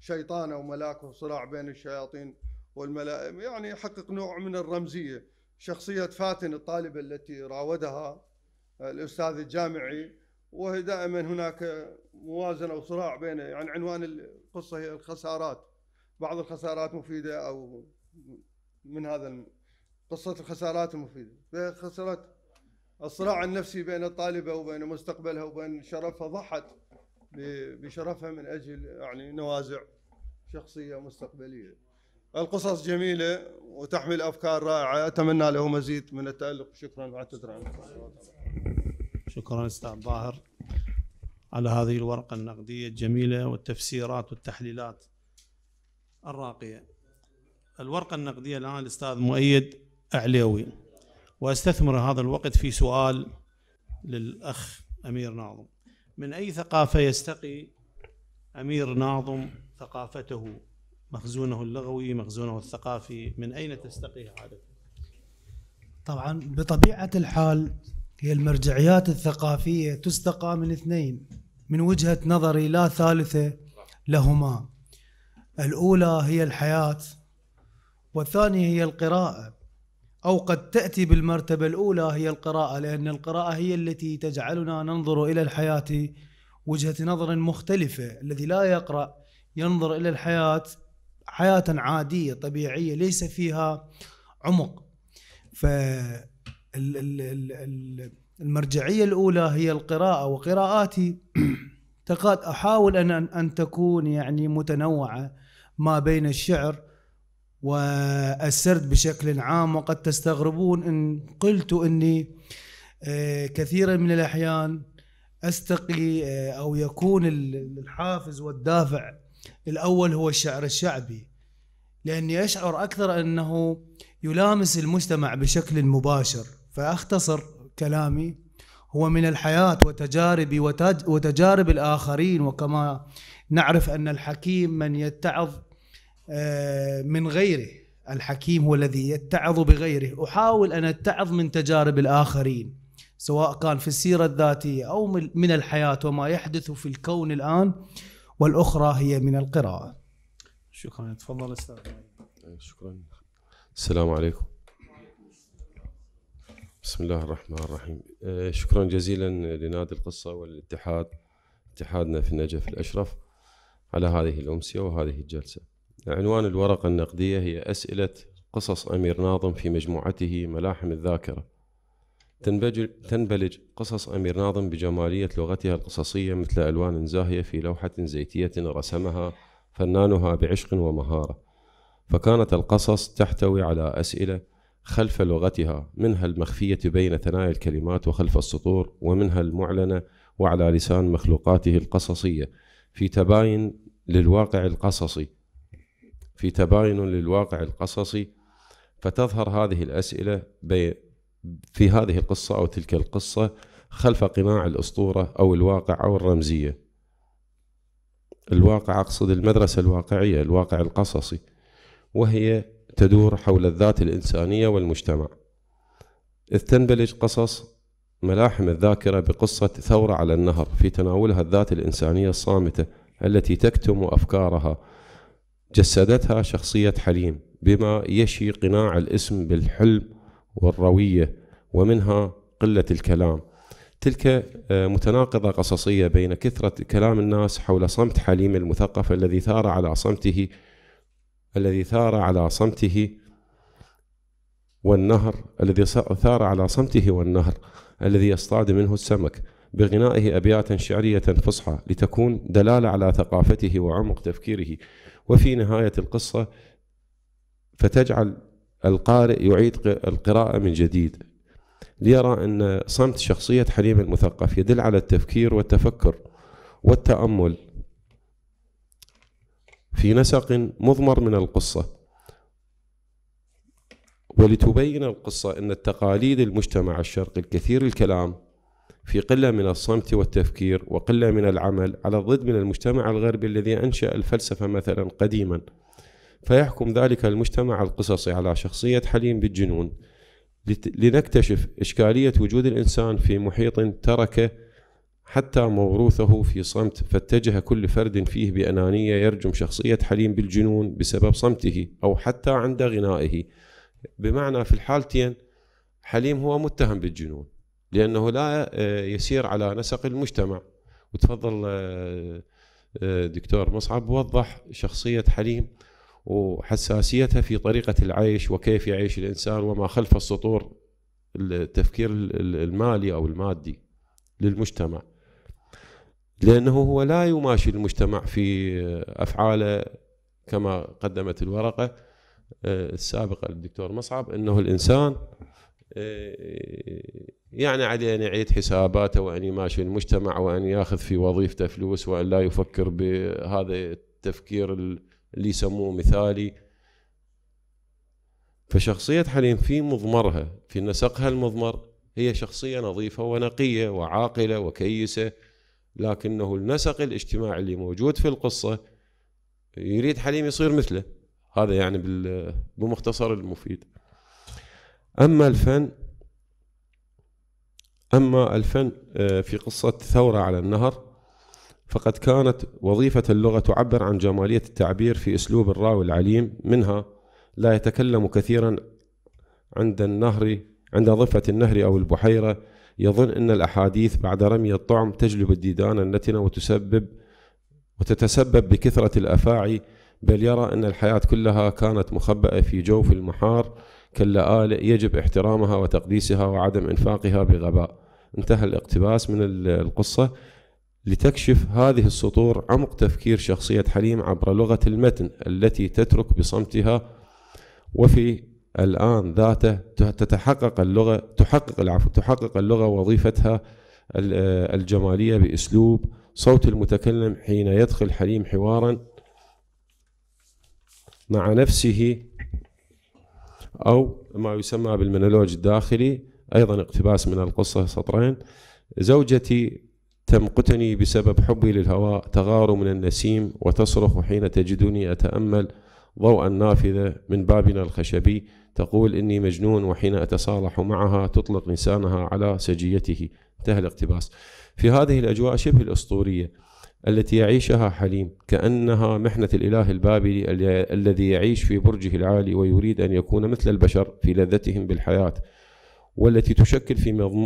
S4: شيطانة وملاك وصراع بين الشياطين والملائم يعني يحقق نوع من الرمزية شخصية فاتن الطالبة التي راودها آه، الأستاذ الجامعي وهي دائما هناك موازنة وصراع بين يعني عنوان القصة هي الخسارات بعض الخسارات مفيدة أو من هذا قصه الخسارات المفيده خسارات الصراع النفسي بين الطالبه وبين مستقبلها وبين شرفها ضحت بشرفها من اجل يعني نوازع شخصيه مستقبليه. القصص جميله وتحمل افكار رائعه اتمنى له مزيد من التالق شكرا واعتذر عن
S1: شكرا استاذ ظاهر على هذه الورقه النقديه الجميله والتفسيرات والتحليلات الراقيه. الورقة النقدية الآن الأستاذ مؤيد أعليوي وأستثمر هذا الوقت في سؤال للأخ أمير ناظم من أي ثقافة يستقي أمير ناظم ثقافته مخزونه اللغوي مخزونه الثقافي من أين تستقيه عادة
S2: طبعا بطبيعة الحال هي المرجعيات الثقافية تستقى من اثنين من وجهة نظري لا ثالثة لهما الأولى هي الحياة والثانية هي القراءة أو قد تأتي بالمرتبة الأولى هي القراءة لأن القراءة هي التي تجعلنا ننظر إلى الحياة وجهة نظر مختلفة الذي لا يقرأ ينظر إلى الحياة حياة عادية طبيعية ليس فيها عمق فالمرجعية المرجعية الأولى هي القراءة وقراءاتي تقاد أحاول أن أن تكون يعني متنوعة ما بين الشعر وأسرت بشكل عام وقد تستغربون إن قلت أني آه، كثيرا من الأحيان أستقي آه، أو يكون الحافز والدافع الأول هو الشعر الشعبي لأني أشعر أكثر أنه يلامس المجتمع بشكل مباشر فأختصر كلامي هو من الحياة وتجاربي وتجارب الآخرين وكما نعرف أن الحكيم من يتعظ آه، من غيره الحكيم هو الذي يتعظ بغيره أحاول أن أتعظ من تجارب الآخرين سواء كان في السيرة الذاتية أو من الحياة وما يحدث في الكون الآن والأخرى هي من القراءة شكرا تفضل أستاذ
S5: شكرا السلام عليكم بسم الله الرحمن الرحيم آه، شكرا جزيلا لنادي القصة والاتحاد اتحادنا في النجف الأشرف على هذه الأمسية وهذه الجلسة عنوان الورقة النقدية هي أسئلة قصص أمير ناظم في مجموعته ملاحم الذاكرة تنبلج قصص أمير ناظم بجمالية لغتها القصصية مثل ألوان زاهية في لوحة زيتية رسمها فنانها بعشق ومهارة فكانت القصص تحتوي على أسئلة خلف لغتها منها المخفية بين ثنايا الكلمات وخلف السطور ومنها المعلنة وعلى لسان مخلوقاته القصصية في تباين للواقع القصصي في تباين للواقع القصصي فتظهر هذه الأسئلة في هذه القصة أو تلك القصة خلف قناع الأسطورة أو الواقع أو الرمزية الواقع أقصد المدرسة الواقعية الواقع القصصي وهي تدور حول الذات الإنسانية والمجتمع إذ تنبلج قصص ملاحم الذاكرة بقصة ثورة على النهر في تناولها الذات الإنسانية الصامتة التي تكتم أفكارها جسدتها شخصية حليم بما يشي قناع الاسم بالحلم والروية ومنها قلة الكلام تلك آه، متناقضة قصصية بين كثرة كلام الناس حول صمت حليم المثقف الذي ثار على صمته الذي ثار على صمته والنهر الذي ثار على صمته والنهر الذي يصطاد منه السمك بغنائه أبيات شعرية فصحى لتكون دلالة على ثقافته وعمق تفكيره وفي نهاية القصة فتجعل القارئ يعيد القراءة من جديد ليرى أن صمت شخصية حليم المثقف يدل على التفكير والتفكر والتأمل في نسق مضمر من القصة ولتبين القصة أن التقاليد المجتمع الشرقي الكثير الكلام في قلة من الصمت والتفكير وقلة من العمل على الضد من المجتمع الغربي الذي أنشأ الفلسفة مثلا قديما فيحكم ذلك المجتمع القصصي على شخصية حليم بالجنون لنكتشف إشكالية وجود الإنسان في محيط ترك حتى موروثه في صمت فاتجه كل فرد فيه بأنانية يرجم شخصية حليم بالجنون بسبب صمته أو حتى عند غنائه بمعنى في الحالتين حليم هو متهم بالجنون لأنه لا آه، يسير على نسق المجتمع وتفضل آه، آه، دكتور مصعب وضح شخصية حليم وحساسيتها في طريقة العيش وكيف يعيش الإنسان وما خلف السطور التفكير المالي أو المادي للمجتمع لأنه هو لا يماشي المجتمع في أفعاله كما قدمت الورقة السابقة للدكتور مصعب أنه الإنسان إيه، يعني عليه أن يعيد حساباته وأن يماشي المجتمع وأن ياخذ في وظيفته فلوس وأن لا يفكر بهذا التفكير اللي يسموه مثالي فشخصية حليم في مضمرها في نسقها المضمر هي شخصية نظيفة ونقية وعاقلة وكيسة لكنه النسق الاجتماعي اللي موجود في القصة يريد حليم يصير مثله هذا يعني بمختصر المفيد أما الفن أما الفن آه، في قصة ثورة على النهر فقد كانت وظيفة اللغة تعبر عن جمالية التعبير في أسلوب الراوي العليم منها لا يتكلم كثيرا عند النهر عند ضفة النهر أو البحيرة يظن أن الأحاديث بعد رمي الطعم تجلب الديدان النتنة وتسبب وتتسبب بكثرة الأفاعي بل يرى أن الحياة كلها كانت مخبأة في جوف المحار كلا يجب احترامها وتقديسها وعدم إنفاقها بغباء انتهى الاقتباس من القصة لتكشف هذه السطور عمق تفكير شخصية حليم عبر لغة المتن التي تترك بصمتها وفي الآن ذاته تتحقق اللغة تحقق العفو تحقق اللغة وظيفتها الجمالية بأسلوب صوت المتكلم حين يدخل حليم حوارا مع نفسه أو ما يسمى بالمونولوج الداخلي أيضا اقتباس من القصة سطرين زوجتي تمقتني بسبب حبي للهواء تغار من النسيم وتصرخ حين تجدني أتأمل ضوء النافذة من بابنا الخشبي تقول إني مجنون وحين أتصالح معها تطلق لسانها على سجيته انتهى الاقتباس في هذه الأجواء شبه الأسطورية التي يعيشها حليم كأنها محنة الإله البابلي الذي يعيش في برجه العالي ويريد أن يكون مثل البشر في لذتهم بالحياة والتي تشكل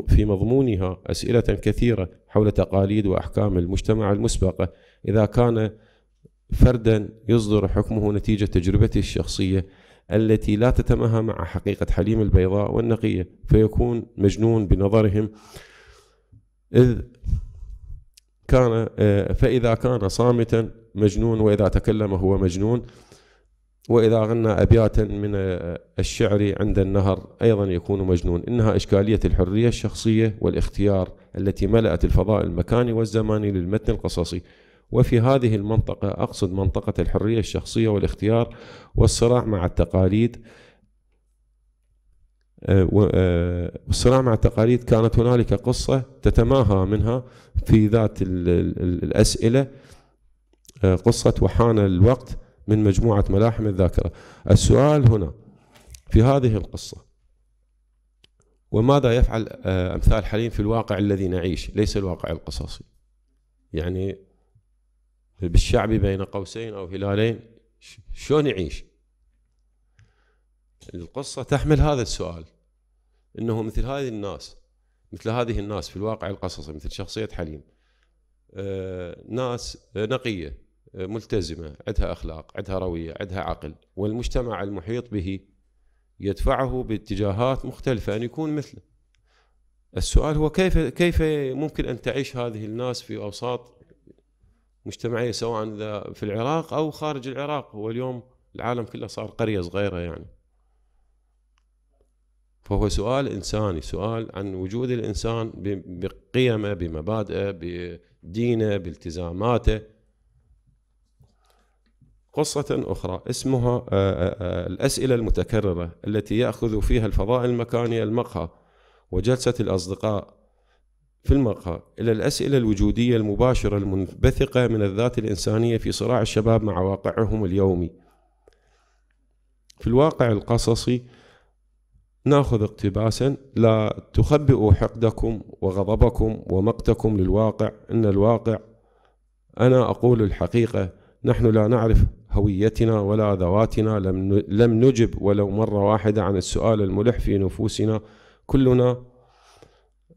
S5: في مضمونها أسئلة كثيرة حول تقاليد وأحكام المجتمع المسبقة إذا كان فردا يصدر حكمه نتيجة تجربته الشخصية التي لا تتماهى مع حقيقة حليم البيضاء والنقية فيكون مجنون بنظرهم إذ كان آه، فإذا كان صامتا مجنون وإذا تكلم هو مجنون وإذا غنى أبياتا من آه، الشعر عند النهر أيضا يكون مجنون إنها إشكالية الحرية الشخصية والاختيار التي ملأت الفضاء المكاني والزماني للمتن القصصي وفي هذه المنطقة أقصد منطقة الحرية الشخصية والاختيار والصراع مع التقاليد آه، آه، والصراع مع التقاليد كانت هنالك قصة تتماهى منها في ذات الأسئلة آه، قصة وحان الوقت من مجموعة ملاحم الذاكرة السؤال هنا في هذه القصة وماذا يفعل أمثال حليم في الواقع الذي نعيش ليس الواقع القصصي يعني بالشعبي بين قوسين أو هلالين شلون يعيش القصة تحمل هذا السؤال انه مثل هذه الناس مثل هذه الناس في الواقع القصصي مثل شخصية حليم آه، ناس آه، نقية آه، ملتزمة عندها أخلاق عندها روية عندها عقل والمجتمع المحيط به يدفعه باتجاهات مختلفة أن يكون مثله السؤال هو كيف كيف ممكن أن تعيش هذه الناس في أوساط مجتمعية سواء في العراق أو خارج العراق هو اليوم العالم كله صار قرية صغيرة يعني فهو سؤال انساني سؤال عن وجود الانسان بقيمه بمبادئه بدينه بالتزاماته قصة أخرى اسمها آه، آه، آه، الأسئلة المتكررة التي يأخذ فيها الفضاء المكاني المقهى وجلسة الأصدقاء في المقهى إلى الأسئلة الوجودية المباشرة المنبثقة من الذات الإنسانية في صراع الشباب مع واقعهم اليومي في الواقع القصصي ناخذ اقتباسا لا تخبئوا حقدكم وغضبكم ومقتكم للواقع ان الواقع انا اقول الحقيقه نحن لا نعرف هويتنا ولا ذواتنا لم لم نجب ولو مره واحده عن السؤال الملح في نفوسنا كلنا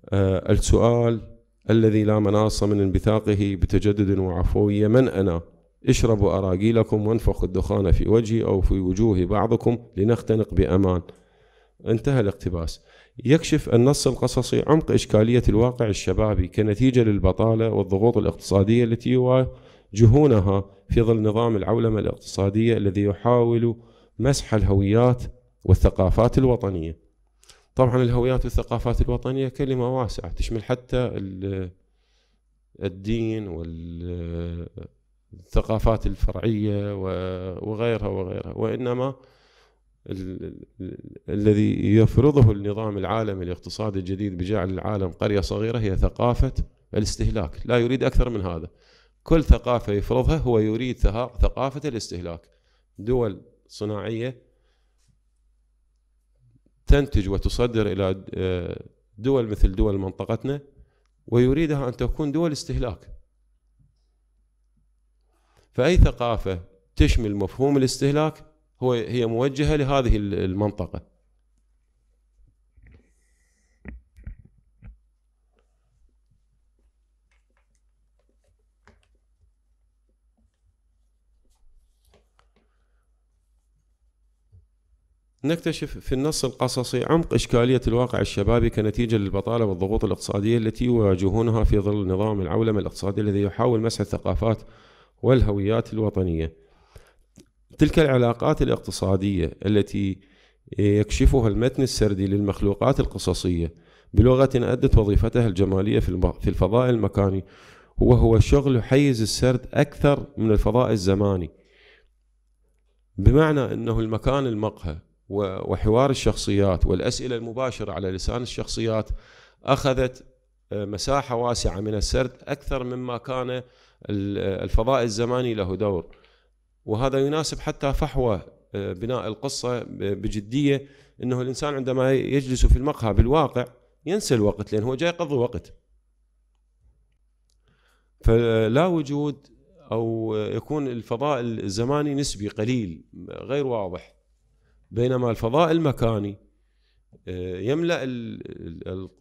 S5: آه السؤال الذي لا مناص من انبثاقه بتجدد وعفويه من انا اشربوا اراجيلكم وانفخوا الدخان في وجهي او في وجوه بعضكم لنختنق بامان انتهى الاقتباس يكشف النص القصصي عمق إشكالية الواقع الشبابي كنتيجة للبطالة والضغوط الاقتصادية التي يواجهونها في ظل نظام العولمة الاقتصادية الذي يحاول مسح الهويات والثقافات الوطنية طبعا الهويات والثقافات الوطنية كلمة واسعة تشمل حتى الدين والثقافات الفرعية وغيرها وغيرها وإنما الذي يفرضه النظام العالمي الاقتصادي الجديد بجعل العالم قرية صغيرة هي ثقافة الاستهلاك لا يريد أكثر من هذا كل ثقافة يفرضها هو يريد ثقافة الاستهلاك دول صناعية تنتج وتصدر إلى آه، دول مثل دول منطقتنا ويريدها أن تكون دول استهلاك فأي ثقافة تشمل مفهوم الاستهلاك هو هي موجهه لهذه المنطقه نكتشف في النص القصصي عمق إشكالية الواقع الشبابي كنتيجة للبطالة والضغوط الاقتصادية التي يواجهونها في ظل نظام العولمة الاقتصادي الذي يحاول مسح الثقافات والهويات الوطنية تلك العلاقات الاقتصادية التي يكشفها المتن السردي للمخلوقات القصصية بلغة أدت وظيفتها الجمالية في الفضاء المكاني وهو شغل حيز السرد أكثر من الفضاء الزماني بمعنى أنه المكان المقهى وحوار الشخصيات والأسئلة المباشرة على لسان الشخصيات أخذت آه، مساحة واسعة من السرد أكثر مما كان الفضاء الزماني له دور وهذا يناسب حتى فحوى آه، بناء القصه آه، بجديه انه الانسان عندما يجلس في المقهى بالواقع ينسى الوقت لان هو جاي يقضي وقت. فلا وجود او يكون الفضاء الزماني نسبي قليل غير واضح بينما الفضاء المكاني آه، يملا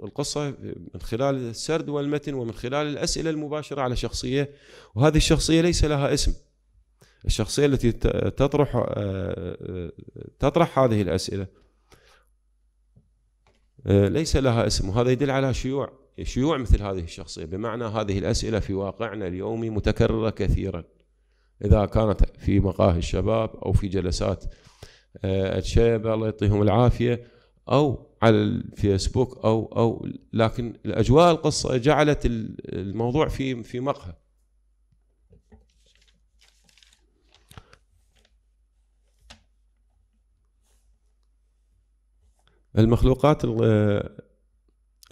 S5: القصه من خلال السرد والمتن ومن خلال الاسئله المباشره على شخصيه وهذه الشخصيه ليس لها اسم الشخصيه التي تطرح آه، آه، تطرح هذه الاسئله آه، ليس لها اسم وهذا يدل على شيوع شيوع مثل هذه الشخصيه بمعنى هذه الاسئله في واقعنا اليومي متكرره كثيرا اذا كانت في مقاهي الشباب او في جلسات الشباب الله يعطيهم العافيه او على الفيسبوك او او لكن الاجواء القصه جعلت الموضوع في في مقهى المخلوقات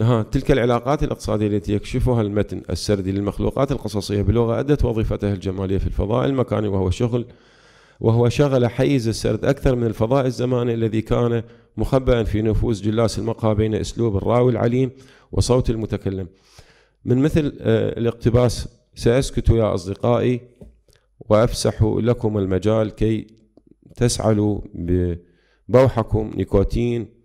S5: ها تلك العلاقات الاقتصادية التي يكشفها المتن السردي للمخلوقات القصصية بلغة أدت وظيفتها الجمالية في الفضاء المكاني وهو شغل وهو شغل حيز السرد أكثر من الفضاء الزماني الذي كان مخبئا في نفوس جلاس المقهى بين أسلوب الراوي العليم وصوت المتكلم من مثل آه، الاقتباس سأسكت يا أصدقائي وأفسح لكم المجال كي تسعلوا ببوحكم نيكوتين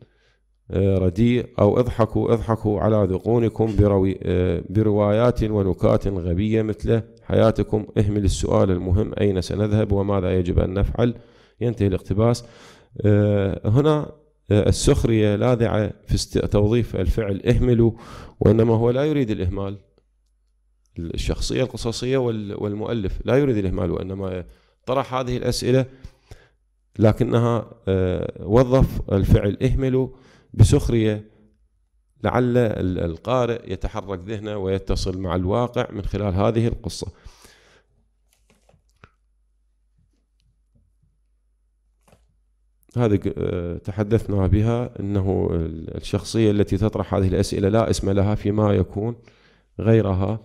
S5: آه، رديء أو اضحكوا اضحكوا على ذقونكم بروي آه، بروايات ونكات غبية مثل حياتكم اهمل السؤال المهم أين سنذهب وماذا يجب أن نفعل ينتهي الاقتباس آه، هنا السخرية لاذعة في توظيف الفعل اهملوا وإنما هو لا يريد الإهمال الشخصية القصصية والمؤلف لا يريد الإهمال وإنما طرح هذه الأسئلة لكنها وظف الفعل اهملوا بسخريه لعل القارئ يتحرك ذهنه ويتصل مع الواقع من خلال هذه القصه. هذه آه، تحدثنا بها انه الشخصيه التي تطرح هذه الاسئله لا اسم لها فيما يكون غيرها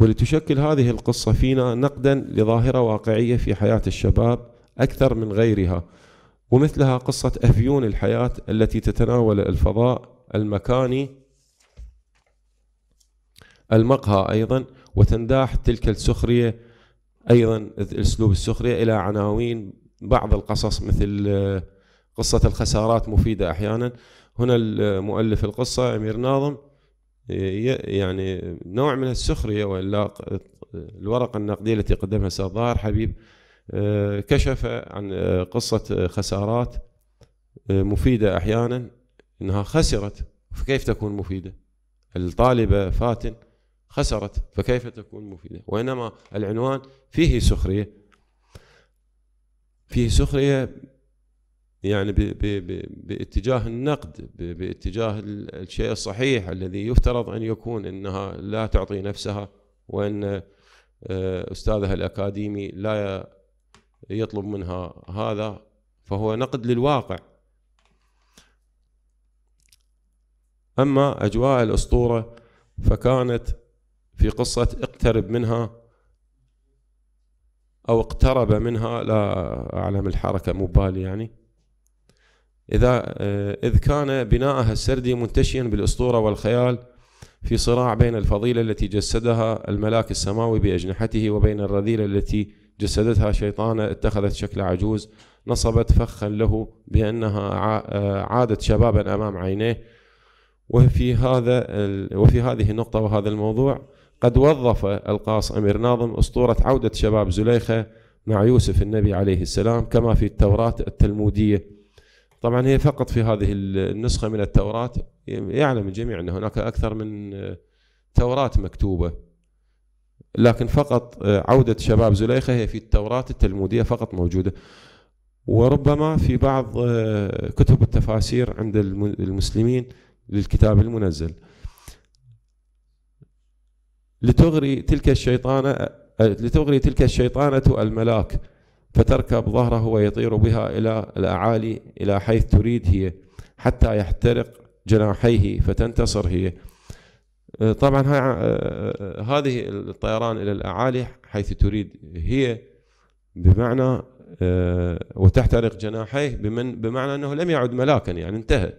S5: ولتشكل هذه القصة فينا نقدا لظاهرة واقعية في حياة الشباب أكثر من غيرها ومثلها قصة أفيون الحياة التي تتناول الفضاء المكاني المقهى أيضا وتنداح تلك السخرية أيضا أسلوب السخرية إلى عناوين بعض القصص مثل آه، قصة الخسارات مفيدة أحيانا هنا المؤلف القصة أمير ناظم يعني نوع من السخريه والا الورقه النقديه التي قدمها ظاهر حبيب آه، كشف عن آه، قصه آه، خسارات مفيده احيانا انها خسرت فكيف تكون مفيده؟ الطالبه فاتن خسرت فكيف تكون مفيده؟ وانما العنوان فيه سخريه فيه سخريه يعني باتجاه النقد باتجاه الشيء الصحيح الذي يفترض ان يكون انها لا تعطي نفسها وان آه، استاذها الاكاديمي لا يطلب منها هذا فهو نقد للواقع اما اجواء الاسطوره فكانت في قصه اقترب منها او اقترب منها لا اعلم الحركه مبالي يعني إذا آه، إذ كان بناءها السردي منتشيا بالأسطورة والخيال في صراع بين الفضيلة التي جسدها الملاك السماوي بأجنحته وبين الرذيلة التي جسدتها شيطانة اتخذت شكل عجوز نصبت فخا له بأنها آه، عادت شبابا أمام عينيه وفي هذا وفي هذه النقطة وهذا الموضوع قد وظف القاص أمير ناظم أسطورة عودة شباب زليخة مع يوسف النبي عليه السلام كما في التوراة التلمودية طبعا هي فقط في هذه النسخة من التوراة يعلم الجميع أن هناك أكثر من آه، توراة مكتوبة لكن فقط آه، عودة شباب زليخة هي في التوراة التلمودية فقط موجودة وربما في بعض آه، كتب التفاسير عند المسلمين للكتاب المنزل لتغري تلك الشيطانة لتغري تلك الشيطانة الملاك فتركب ظهره ويطير بها إلى الأعالي إلى حيث تريد هي حتى يحترق جناحيه فتنتصر هي طبعا هذه الطيران إلى الأعالي حيث تريد هي بمعنى وتحترق جناحيه بمعنى أنه لم يعد ملاكا يعني انتهى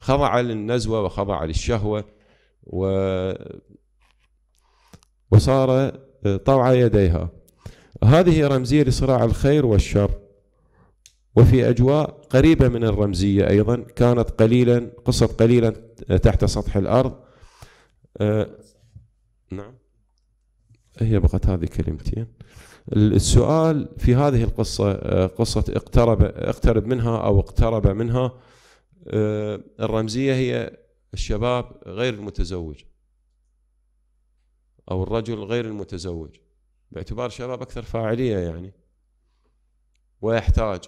S5: خضع للنزوة وخضع للشهوة و وصار طوع يديها هذه رمزية لصراع الخير والشر وفي أجواء قريبة من الرمزية أيضا كانت قليلا قصة قليلا تحت سطح الأرض آه نعم هي بقت هذه كلمتين السؤال في هذه القصة أه، قصة اقترب اقترب منها أو اقترب منها أه، الرمزية هي الشباب غير المتزوج أو الرجل غير المتزوج باعتبار الشباب اكثر فاعليه يعني ويحتاج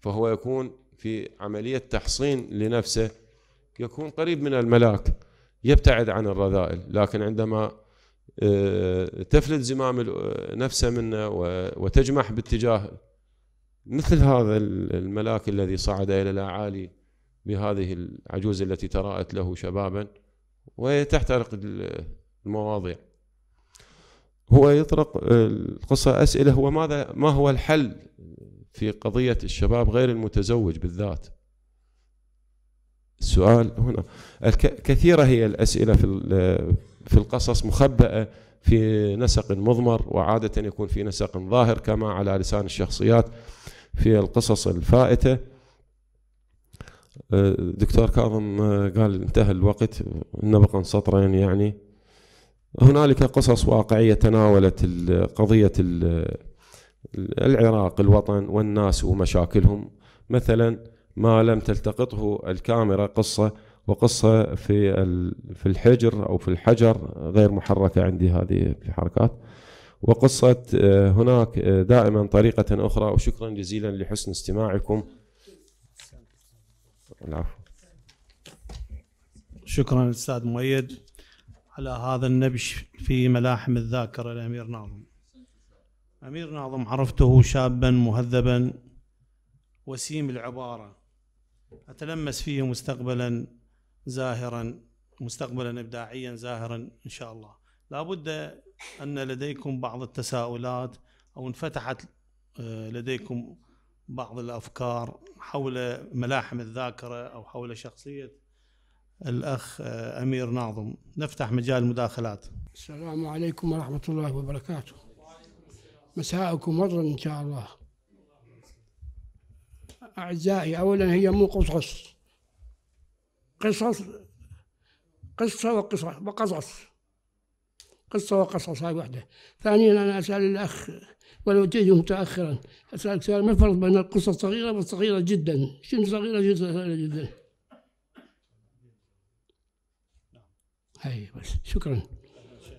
S5: فهو يكون في عمليه تحصين لنفسه يكون قريب من الملاك يبتعد عن الرذائل لكن عندما آه، تفلت زمام نفسه منه وتجمح باتجاه مثل هذا الملاك الذي صعد الى الاعالي بهذه العجوز التي تراءت له شبابا وهي تحترق المواضيع هو يطرق آه، القصة أسئلة هو ماذا ما هو الحل في قضية الشباب غير المتزوج بالذات السؤال هنا كثيرة هي الأسئلة في في القصص مخبأة في نسق مضمر وعادة يكون في نسق ظاهر كما على لسان الشخصيات في القصص الفائتة آه، دكتور كاظم آه، قال انتهى الوقت نبقى سطرين يعني هنالك قصص واقعيه تناولت قضيه العراق الوطن والناس ومشاكلهم مثلا ما لم تلتقطه الكاميرا قصه وقصه في في الحجر او في الحجر غير محركه عندي هذه الحركات وقصه آه، هناك آه، دائما طريقه اخرى وشكرا جزيلا لحسن استماعكم العفو شكرا استاذ مؤيد
S1: على هذا النبش في ملاحم الذاكرة الأمير ناظم أمير ناظم عرفته شابا مهذبا وسيم العبارة أتلمس فيه مستقبلا زاهرا مستقبلا إبداعيا زاهرا إن شاء الله لابد أن لديكم بعض التساؤلات أو انفتحت آه، لديكم بعض الأفكار حول ملاحم الذاكرة أو حول شخصية الأخ آه، أمير ناظم نفتح مجال المداخلات
S6: السلام عليكم ورحمة الله وبركاته مساءكم مرة إن شاء الله أعزائي أولا هي مو قصص قصص قصة وقصص وقصص قصة وقصص هاي واحدة ثانيا أنا أسأل الأخ ولو جئت متأخرا أسألك سؤال ما الفرق بين القصة الصغيرة والصغيرة جدا شنو صغيرة جدا
S7: أي بس شكرا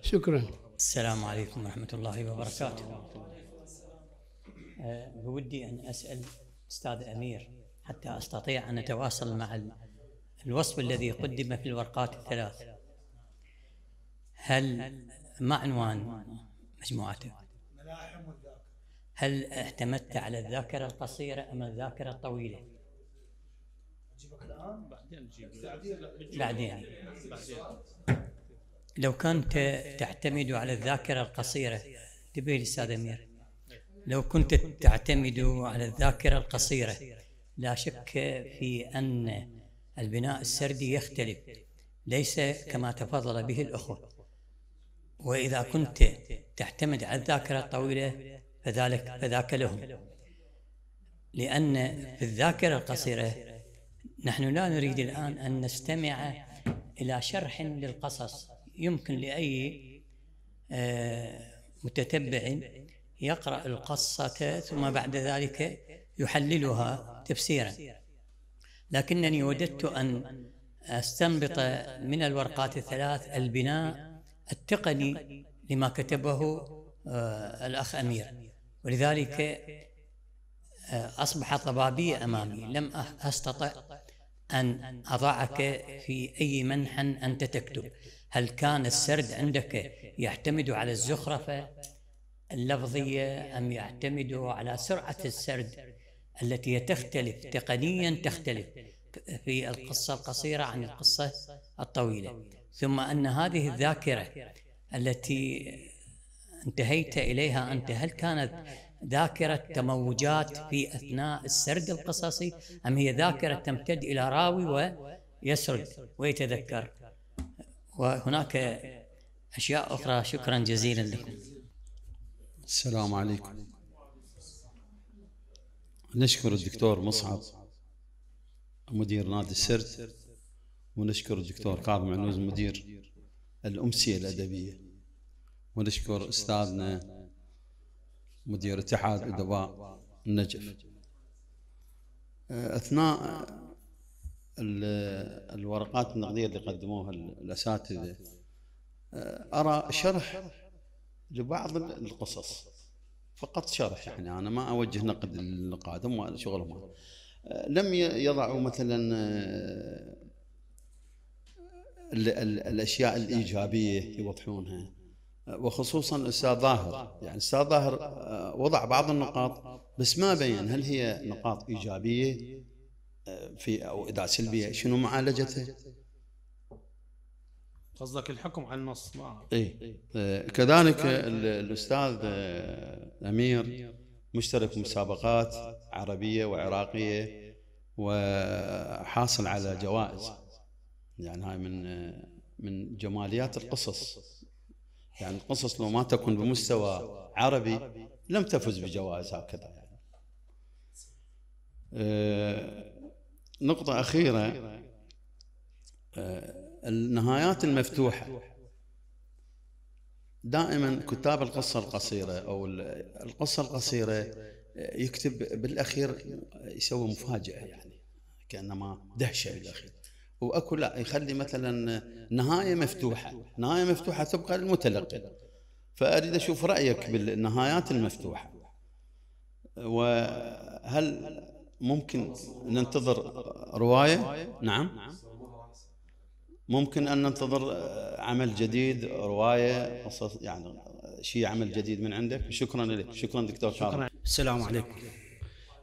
S7: شكرا السلام عليكم ورحمة الله وبركاته آه، بودي أن أسأل أستاذ أمير حتى أستطيع أن أتواصل مع الوصف الذي قدم في الورقات الثلاث هل ما عنوان مجموعته هل اعتمدت على الذاكرة القصيرة أم الذاكرة الطويلة
S1: بعدين بعدين
S7: لو كنت تعتمد على الذاكرة القصيرة تبي الأستاذ أمير لو كنت تعتمد على الذاكرة القصيرة لا شك في أن البناء السردي يختلف ليس كما تفضل به الأخوة وإذا كنت تعتمد على الذاكرة الطويلة فذلك فذاك لهم لأن في الذاكرة القصيرة نحن لا نريد الآن أن نستمع إلى شرح للقصص يمكن لأي آه، متتبع يقرأ القصة ثم بعد ذلك يحللها تفسيرا لكنني وددت أن استنبط من الورقات الثلاث البناء التقني لما كتبه آه، الأخ أمير ولذلك آه، أصبح طبابية أمامي لم أستطع أن أضعك في أي منحن أنت تكتب هل كان السرد عندك يعتمد على الزخرفة اللفظية أم يعتمد على سرعة السرد التي تختلف تقنيا تختلف في القصة القصيرة عن القصة الطويلة ثم أن هذه الذاكرة التي انتهيت إليها أنت هل كانت ذاكرة تموجات في أثناء السرد القصصي أم هي ذاكرة تمتد إلى راوي ويسرد ويتذكر وهناك أشياء أخرى شكرا جزيلا لكم السلام
S8: عليكم نشكر الدكتور مصعب مدير نادي السرد ونشكر الدكتور كاظم عنوز مدير الأمسية الأدبية ونشكر أستاذنا مدير اتحاد أدباء النجف آه، أثناء الورقات النقدية اللي قدموها الأساتذة آه، أرى شرح لبعض القصص فقط شرح يعني أنا ما أوجه نقد هم شغلهم آه، لم يضعوا مثلا الاشياء الايجابيه يوضحونها وخصوصا الاستاذ ظاهر يعني أستاذ ظاهر آه، وضع بعض النقاط بس ما بين هل هي نقاط إيجابية آه، في أو إذا سلبية شنو معالجتها
S1: قصدك الحكم على النص ما إيه.
S8: آه، كذلك الأستاذ أمير مشترك مسابقات عربية وعراقية وحاصل على جوائز يعني هاي من من جماليات القصص يعني القصص لو ما تكون بمستوى عربي لم تفز بجوائز هكذا يعني. آه، نقطة أخيرة آه، النهايات المفتوحة دائما كتاب القصة القصيرة أو القصة القصيرة يكتب بالأخير يسوي مفاجأة يعني كأنما دهشة بالأخير واكو لا يخلي مثلا نهايه مفتوحه نهايه مفتوحه تبقى للمتلقي فاريد اشوف رايك بالنهايات المفتوحه وهل ممكن ننتظر روايه نعم ممكن ان ننتظر عمل جديد روايه قصص يعني شيء عمل جديد من عندك شكرا لك
S6: شكرا دكتور شكرا السلام عليكم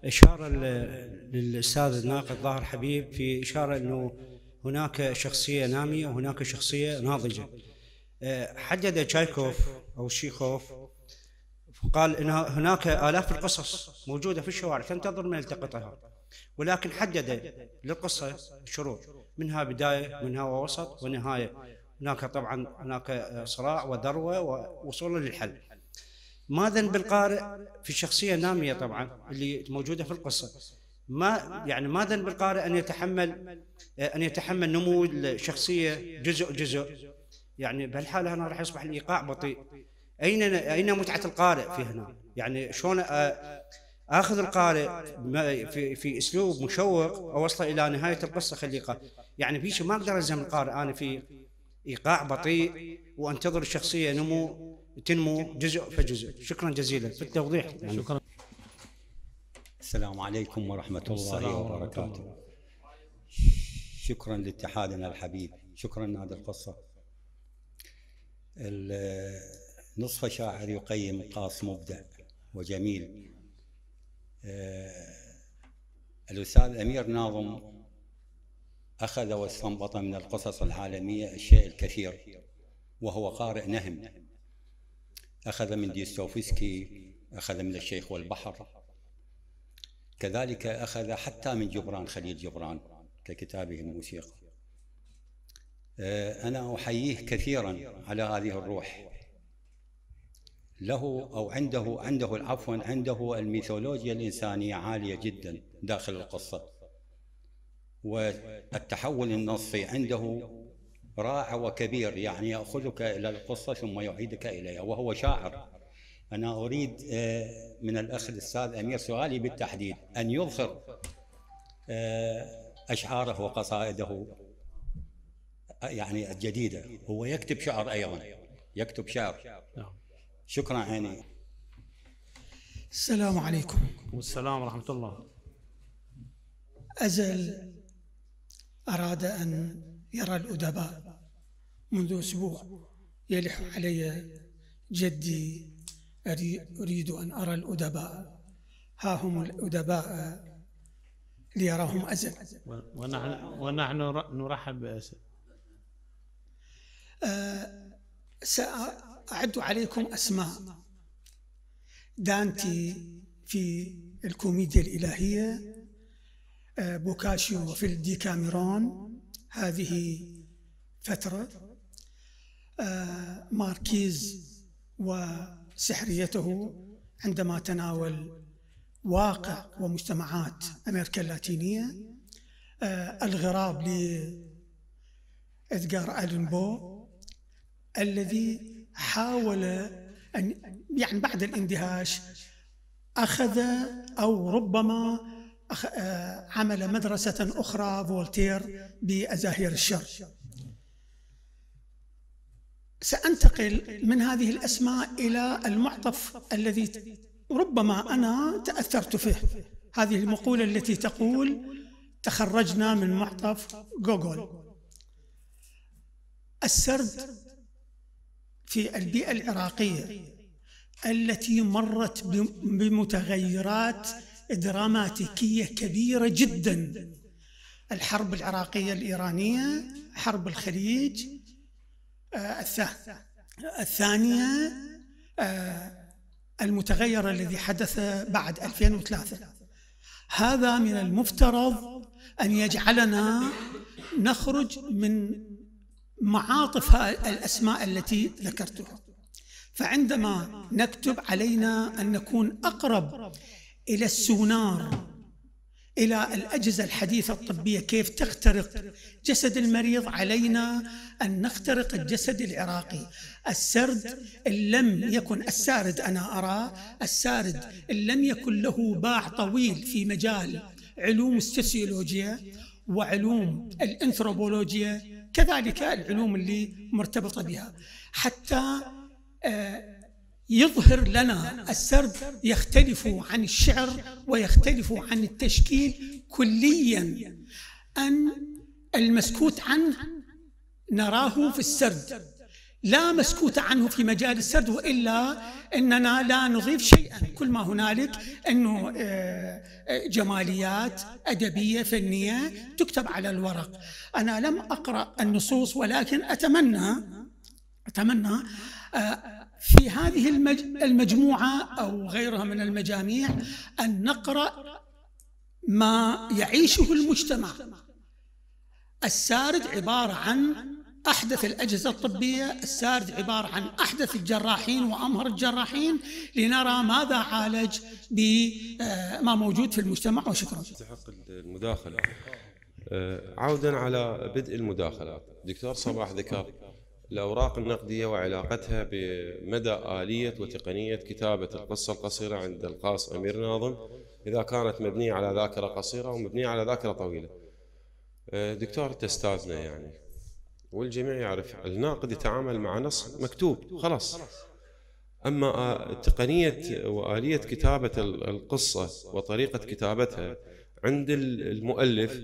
S6: اشاره للاستاذ الناقد ظاهر حبيب في اشاره انه هناك شخصية نامية وهناك شخصية ناضجة أه، حدد تشايكوف أو شيخوف قال إن هناك آلاف القصص موجودة في الشوارع تنتظر من يلتقطها ولكن حدد للقصة شروط منها بداية منها ووسط ونهاية هناك طبعا هناك صراع وذروة ووصولا للحل ماذا بالقارئ في الشخصية النامية طبعا اللي موجودة في القصة ما يعني ما ذنب القارئ ان يتحمل ان يتحمل نمو الشخصيه جزء جزء يعني بهالحاله هنا راح يصبح الايقاع بطيء اين اين متعه القارئ في هنا؟ يعني شلون اخذ القارئ في في اسلوب مشوق اوصله الى نهايه القصه خليه يعني بيش ما اقدر الزم القارئ انا في ايقاع بطيء وانتظر الشخصيه نمو تنمو جزء فجزء شكرا جزيلا في التوضيح يعني. شكرا السلام عليكم ورحمة الله وبركاته
S9: شكرا لاتحادنا الحبيب شكرا لهذه القصة نصف شاعر يقيم قاص مبدع وجميل آه، الأستاذ أمير ناظم أخذ واستنبط من القصص العالمية الشيء الكثير وهو قارئ نهم أخذ من ديستوفسكي أخذ من الشيخ والبحر كذلك أخذ حتى من جبران خليل جبران ككتابه الموسيقى آه، أنا أحييه كثيرا على هذه الروح له أو عنده عنده العفو عنده الميثولوجيا الإنسانية عالية جدا داخل القصة والتحول النصي عنده رائع وكبير يعني يأخذك إلى القصة ثم يعيدك إليها وهو شاعر أنا أريد آه، من الأخ الأستاذ أمير سؤالي بالتحديد أن يظهر آه، أشعاره وقصائده يعني الجديدة هو يكتب شعر أيضا يكتب شعر نعم. شكرا عيني
S10: السلام عليكم
S1: والسلام ورحمة الله
S10: أزل أراد أن يرى الأدباء منذ أسبوع يلح علي جدي أريد أن أرى الأدباء ها هم الأدباء ليراهم أزل
S1: ونحن, ونحن نرحب بأسد
S10: أه سأعد عليكم أسماء دانتي في الكوميديا الإلهية أه بوكاشيو في الديكاميرون هذه فترة أه ماركيز و سحريته عندما تناول واقع ومجتمعات أمريكا اللاتينية آه، الغراب لإدغار ألين بو الذي حاول أن يعني بعد الاندهاش أخذ أو ربما آه، عمل مدرسة أخرى فولتير بأزاهير الشر سأنتقل من هذه الأسماء إلى المعطف الذي ربما أنا تأثرت فيه هذه المقولة التي تقول تخرجنا من معطف جوجل السرد في البيئة العراقية التي مرت بمتغيرات دراماتيكية كبيرة جدا الحرب العراقية الإيرانية حرب الخليج الثانية آه، المتغير الذي حدث بعد 2003 هذا من المفترض أن يجعلنا نخرج من معاطف الأسماء التي ذكرتها فعندما نكتب علينا أن نكون أقرب إلى السونار إلى الأجهزة الحديثة الطبية كيف تخترق جسد المريض علينا أن نخترق الجسد العراقي السرد إن لم يكن السارد أنا أرى السارد إن لم يكن له باع طويل في مجال علوم السوسيولوجيا وعلوم الانثروبولوجيا كذلك العلوم اللي مرتبطة بها حتى يظهر لنا السرد يختلف عن الشعر ويختلف عن التشكيل كليا أن المسكوت عنه نراه في السرد لا مسكوت عنه في مجال السرد وإلا أننا لا نضيف شيئا كل ما هنالك أنه آه، جماليات أدبية فنية تكتب على الورق أنا لم أقرأ النصوص ولكن أتمنى أتمنى آه، في هذه المجموعة أو غيرها من المجاميع أن نقرأ ما يعيشه المجتمع السارد عبارة عن أحدث الأجهزة الطبية السارد عبارة عن أحدث الجراحين وأمهر الجراحين لنرى ماذا عالج بما آه، موجود في المجتمع وشكرا تستحق
S5: المداخلة آه، عودا على بدء المداخلات دكتور صباح ذكر الأوراق النقدية وعلاقتها بمدى آلية وتقنية كتابة القصة القصيرة عند القاص أمير ناظم إذا كانت مبنية على ذاكرة قصيرة ومبنية على ذاكرة طويلة أه، دكتور تستاذنا يعني والجميع يعرف الناقد يتعامل مع نص مكتوب خلاص أما تقنية وآلية كتابة القصة وطريقة كتابتها عند المؤلف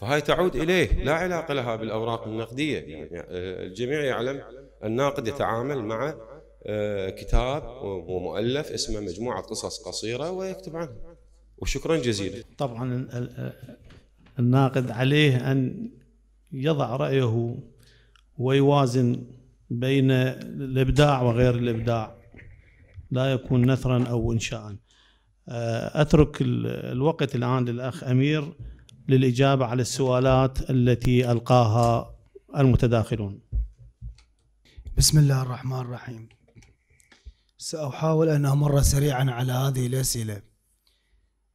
S5: فهاي تعود إليه لا علاقة لها بالأوراق النقدية يعني آه، الجميع يعلم الناقد يتعامل مع آه، كتاب ومؤلف اسمه مجموعة قصص قصيرة ويكتب عنها وشكرا جزيلا
S1: طبعا الناقد عليه أن يضع رأيه ويوازن بين الإبداع وغير الإبداع لا يكون نثرا أو إنشاء آه، أترك الوقت الآن للأخ أمير للإجابة على السؤالات التي ألقاها المتداخلون
S2: بسم الله الرحمن الرحيم سأحاول أن أمر سريعا على هذه الأسئلة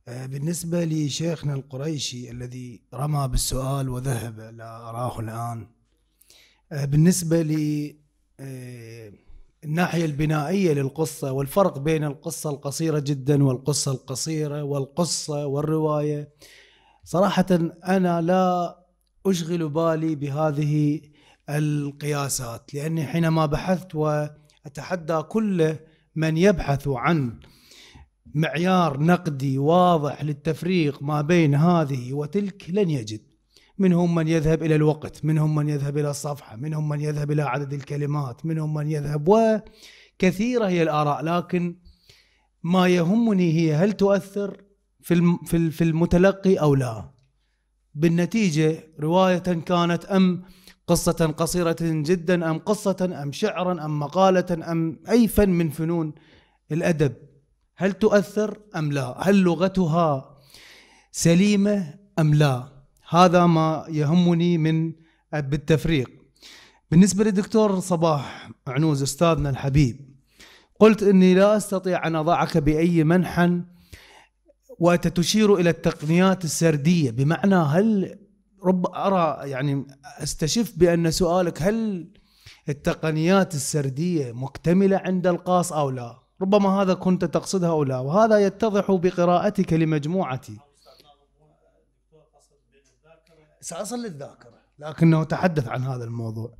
S2: آه، بالنسبة لشيخنا القريشي الذي رمى بالسؤال وذهب لا أراه الآن آه، بالنسبة للناحية آه، البنائية للقصة والفرق بين القصة القصيرة جدا والقصة القصيرة والقصة والرواية صراحه انا لا اشغل بالي بهذه القياسات لاني حينما بحثت واتحدى كل من يبحث عن معيار نقدي واضح للتفريق ما بين هذه وتلك لن يجد منهم من يذهب الى الوقت منهم من يذهب الى الصفحه منهم من يذهب الى عدد الكلمات منهم من يذهب وكثيره هي الاراء لكن ما يهمني هي هل تؤثر في في المتلقي او لا بالنتيجه روايه كانت ام قصه قصيره جدا ام قصه ام شعرا ام مقاله ام اي فن من فنون الادب هل تؤثر ام لا هل لغتها سليمه ام لا هذا ما يهمني من بالتفريق بالنسبه للدكتور صباح عنوز استاذنا الحبيب قلت اني لا استطيع ان اضعك باي منحن وتشير الى التقنيات السرديه بمعنى هل رب ارى يعني استشف بان سؤالك هل التقنيات السرديه مكتمله عند القاص او لا؟ ربما هذا كنت تقصدها او لا وهذا يتضح بقراءتك لمجموعتي. ساصل للذاكره لكنه تحدث عن هذا الموضوع.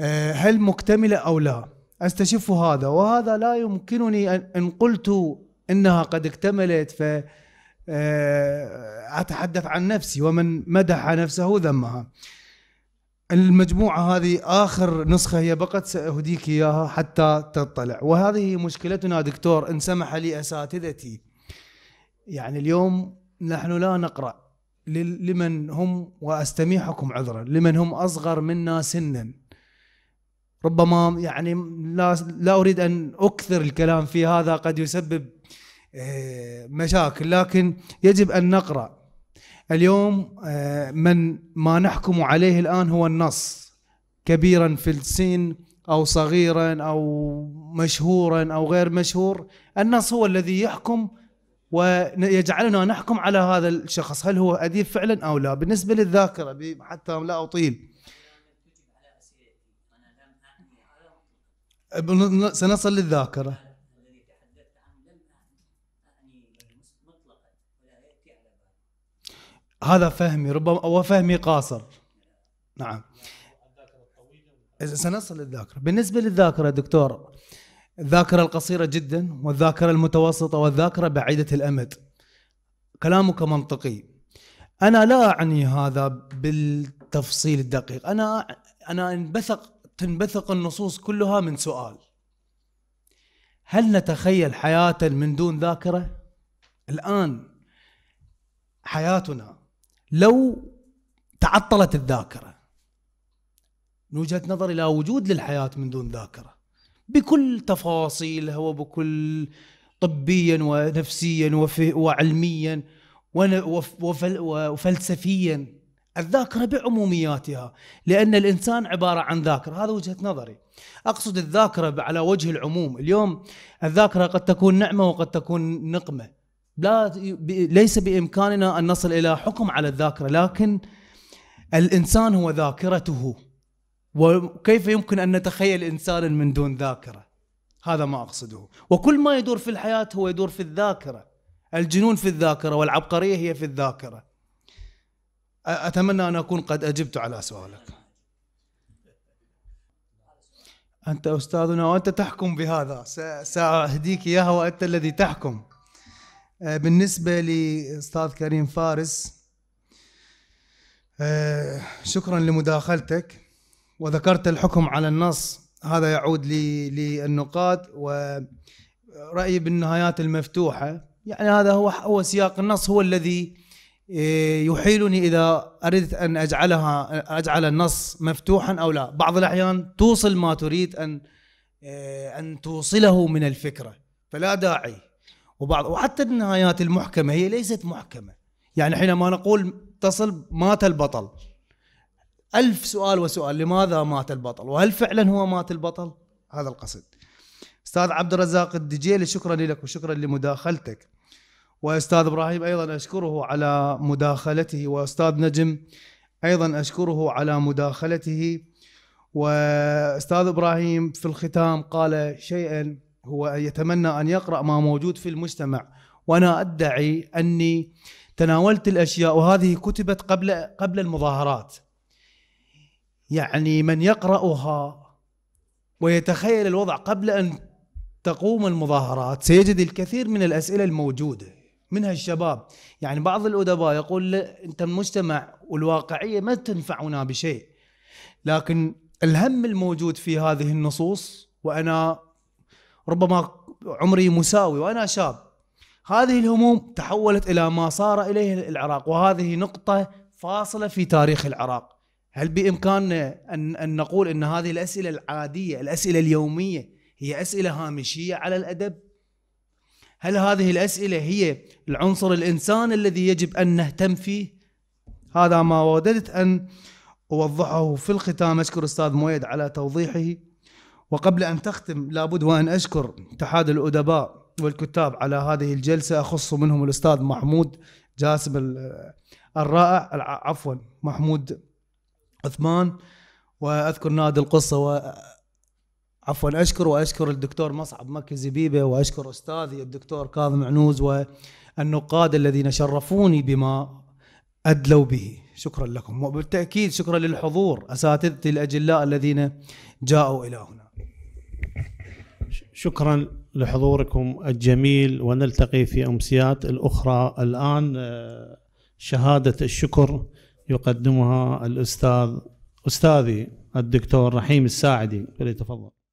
S2: آه، هل مكتمله او لا؟ استشف هذا وهذا لا يمكنني ان قلت انها قد اكتملت ف آه، اتحدث عن نفسي ومن مدح نفسه ذمها المجموعه هذه اخر نسخه هي بقت ساهديك اياها حتى تطلع وهذه مشكلتنا دكتور ان سمح لي اساتذتي يعني اليوم نحن لا نقرا لمن هم واستميحكم عذرا لمن هم اصغر منا سنا ربما يعني لا لا اريد ان اكثر الكلام في هذا قد يسبب آه، مشاكل لكن يجب أن نقرأ اليوم آه، من ما نحكم عليه الآن هو النص كبيرا في السن أو صغيرا أو مشهورا أو غير مشهور النص هو الذي يحكم ويجعلنا نحكم على هذا الشخص هل هو أديب فعلا أو لا بالنسبة للذاكرة حتى لا أطيل سنصل للذاكرة هذا فهمي ربما أو فهمي قاصر نعم سنصل للذاكرة بالنسبة للذاكرة دكتور الذاكرة القصيرة جدا والذاكرة المتوسطة والذاكرة بعيدة الأمد كلامك منطقي أنا لا أعني هذا بالتفصيل الدقيق أنا أنا انبثق تنبثق النصوص كلها من سؤال هل نتخيل حياة من دون ذاكرة؟ الآن حياتنا لو تعطلت الذاكره من وجهه نظري لا وجود للحياه من دون ذاكره بكل تفاصيلها وبكل طبيا ونفسيا وعلميا وفلسفيا الذاكره بعمومياتها لان الانسان عباره عن ذاكره هذا وجهه نظري اقصد الذاكره على وجه العموم اليوم الذاكره قد تكون نعمه وقد تكون نقمه لا ليس بامكاننا ان نصل الى حكم على الذاكره لكن الانسان هو ذاكرته وكيف يمكن ان نتخيل انسانا من دون ذاكره هذا ما اقصده وكل ما يدور في الحياه هو يدور في الذاكره الجنون في الذاكره والعبقريه هي في الذاكره اتمنى ان اكون قد اجبت على سؤالك انت استاذنا وانت تحكم بهذا ساهديك اياها وانت الذي تحكم آه، بالنسبة لأستاذ كريم فارس آه، شكرا لمداخلتك وذكرت الحكم على النص هذا يعود للنقاد ورأيي بالنهايات المفتوحة يعني هذا هو هو سياق النص هو الذي آه، يحيلني اذا اردت ان اجعلها اجعل النص مفتوحا او لا، بعض الاحيان توصل ما تريد ان ان توصله من الفكره، فلا داعي وبعض وحتى النهايات المحكمة هي ليست محكمة يعني حينما نقول تصل مات البطل ألف سؤال وسؤال لماذا مات البطل وهل فعلا هو مات البطل هذا القصد أستاذ عبد الرزاق الدجيلي شكرا لك وشكرا لمداخلتك وأستاذ إبراهيم أيضا أشكره على مداخلته وأستاذ نجم أيضا أشكره على مداخلته وأستاذ إبراهيم في الختام قال شيئا هو يتمنى أن يقرأ ما موجود في المجتمع وأنا أدعي أني تناولت الأشياء وهذه كتبت قبل قبل المظاهرات يعني من يقرأها ويتخيل الوضع قبل أن تقوم المظاهرات سيجد الكثير من الأسئلة الموجودة منها الشباب يعني بعض الأدباء يقول أنت المجتمع والواقعية ما تنفعنا بشيء لكن الهم الموجود في هذه النصوص وأنا ربما عمري مساوي وانا شاب هذه الهموم تحولت الى ما صار اليه العراق وهذه نقطه فاصله في تاريخ العراق هل بامكاننا ان ان نقول ان هذه الاسئله العاديه الاسئله اليوميه هي اسئله هامشيه على الادب هل هذه الاسئله هي العنصر الانسان الذي يجب ان نهتم فيه هذا ما وددت ان اوضحه في الختام اشكر استاذ مويد على توضيحه وقبل أن تختم لابد وأن أشكر اتحاد الأدباء والكتاب على هذه الجلسة أخص منهم الأستاذ محمود جاسم الرائع عفوا محمود عثمان وأذكر نادي القصة و عفوا أشكر وأشكر الدكتور مصعب مكي زبيبة وأشكر أستاذي الدكتور كاظم عنوز والنقاد الذين شرفوني بما أدلوا به شكرا لكم وبالتأكيد شكرا للحضور أساتذتي الأجلاء الذين
S1: جاءوا إلى هنا شكرا لحضوركم الجميل ونلتقي في أمسيات الأخرى الآن آه، شهادة الشكر يقدمها الأستاذ أستاذي الدكتور رحيم الساعدي فليتفضل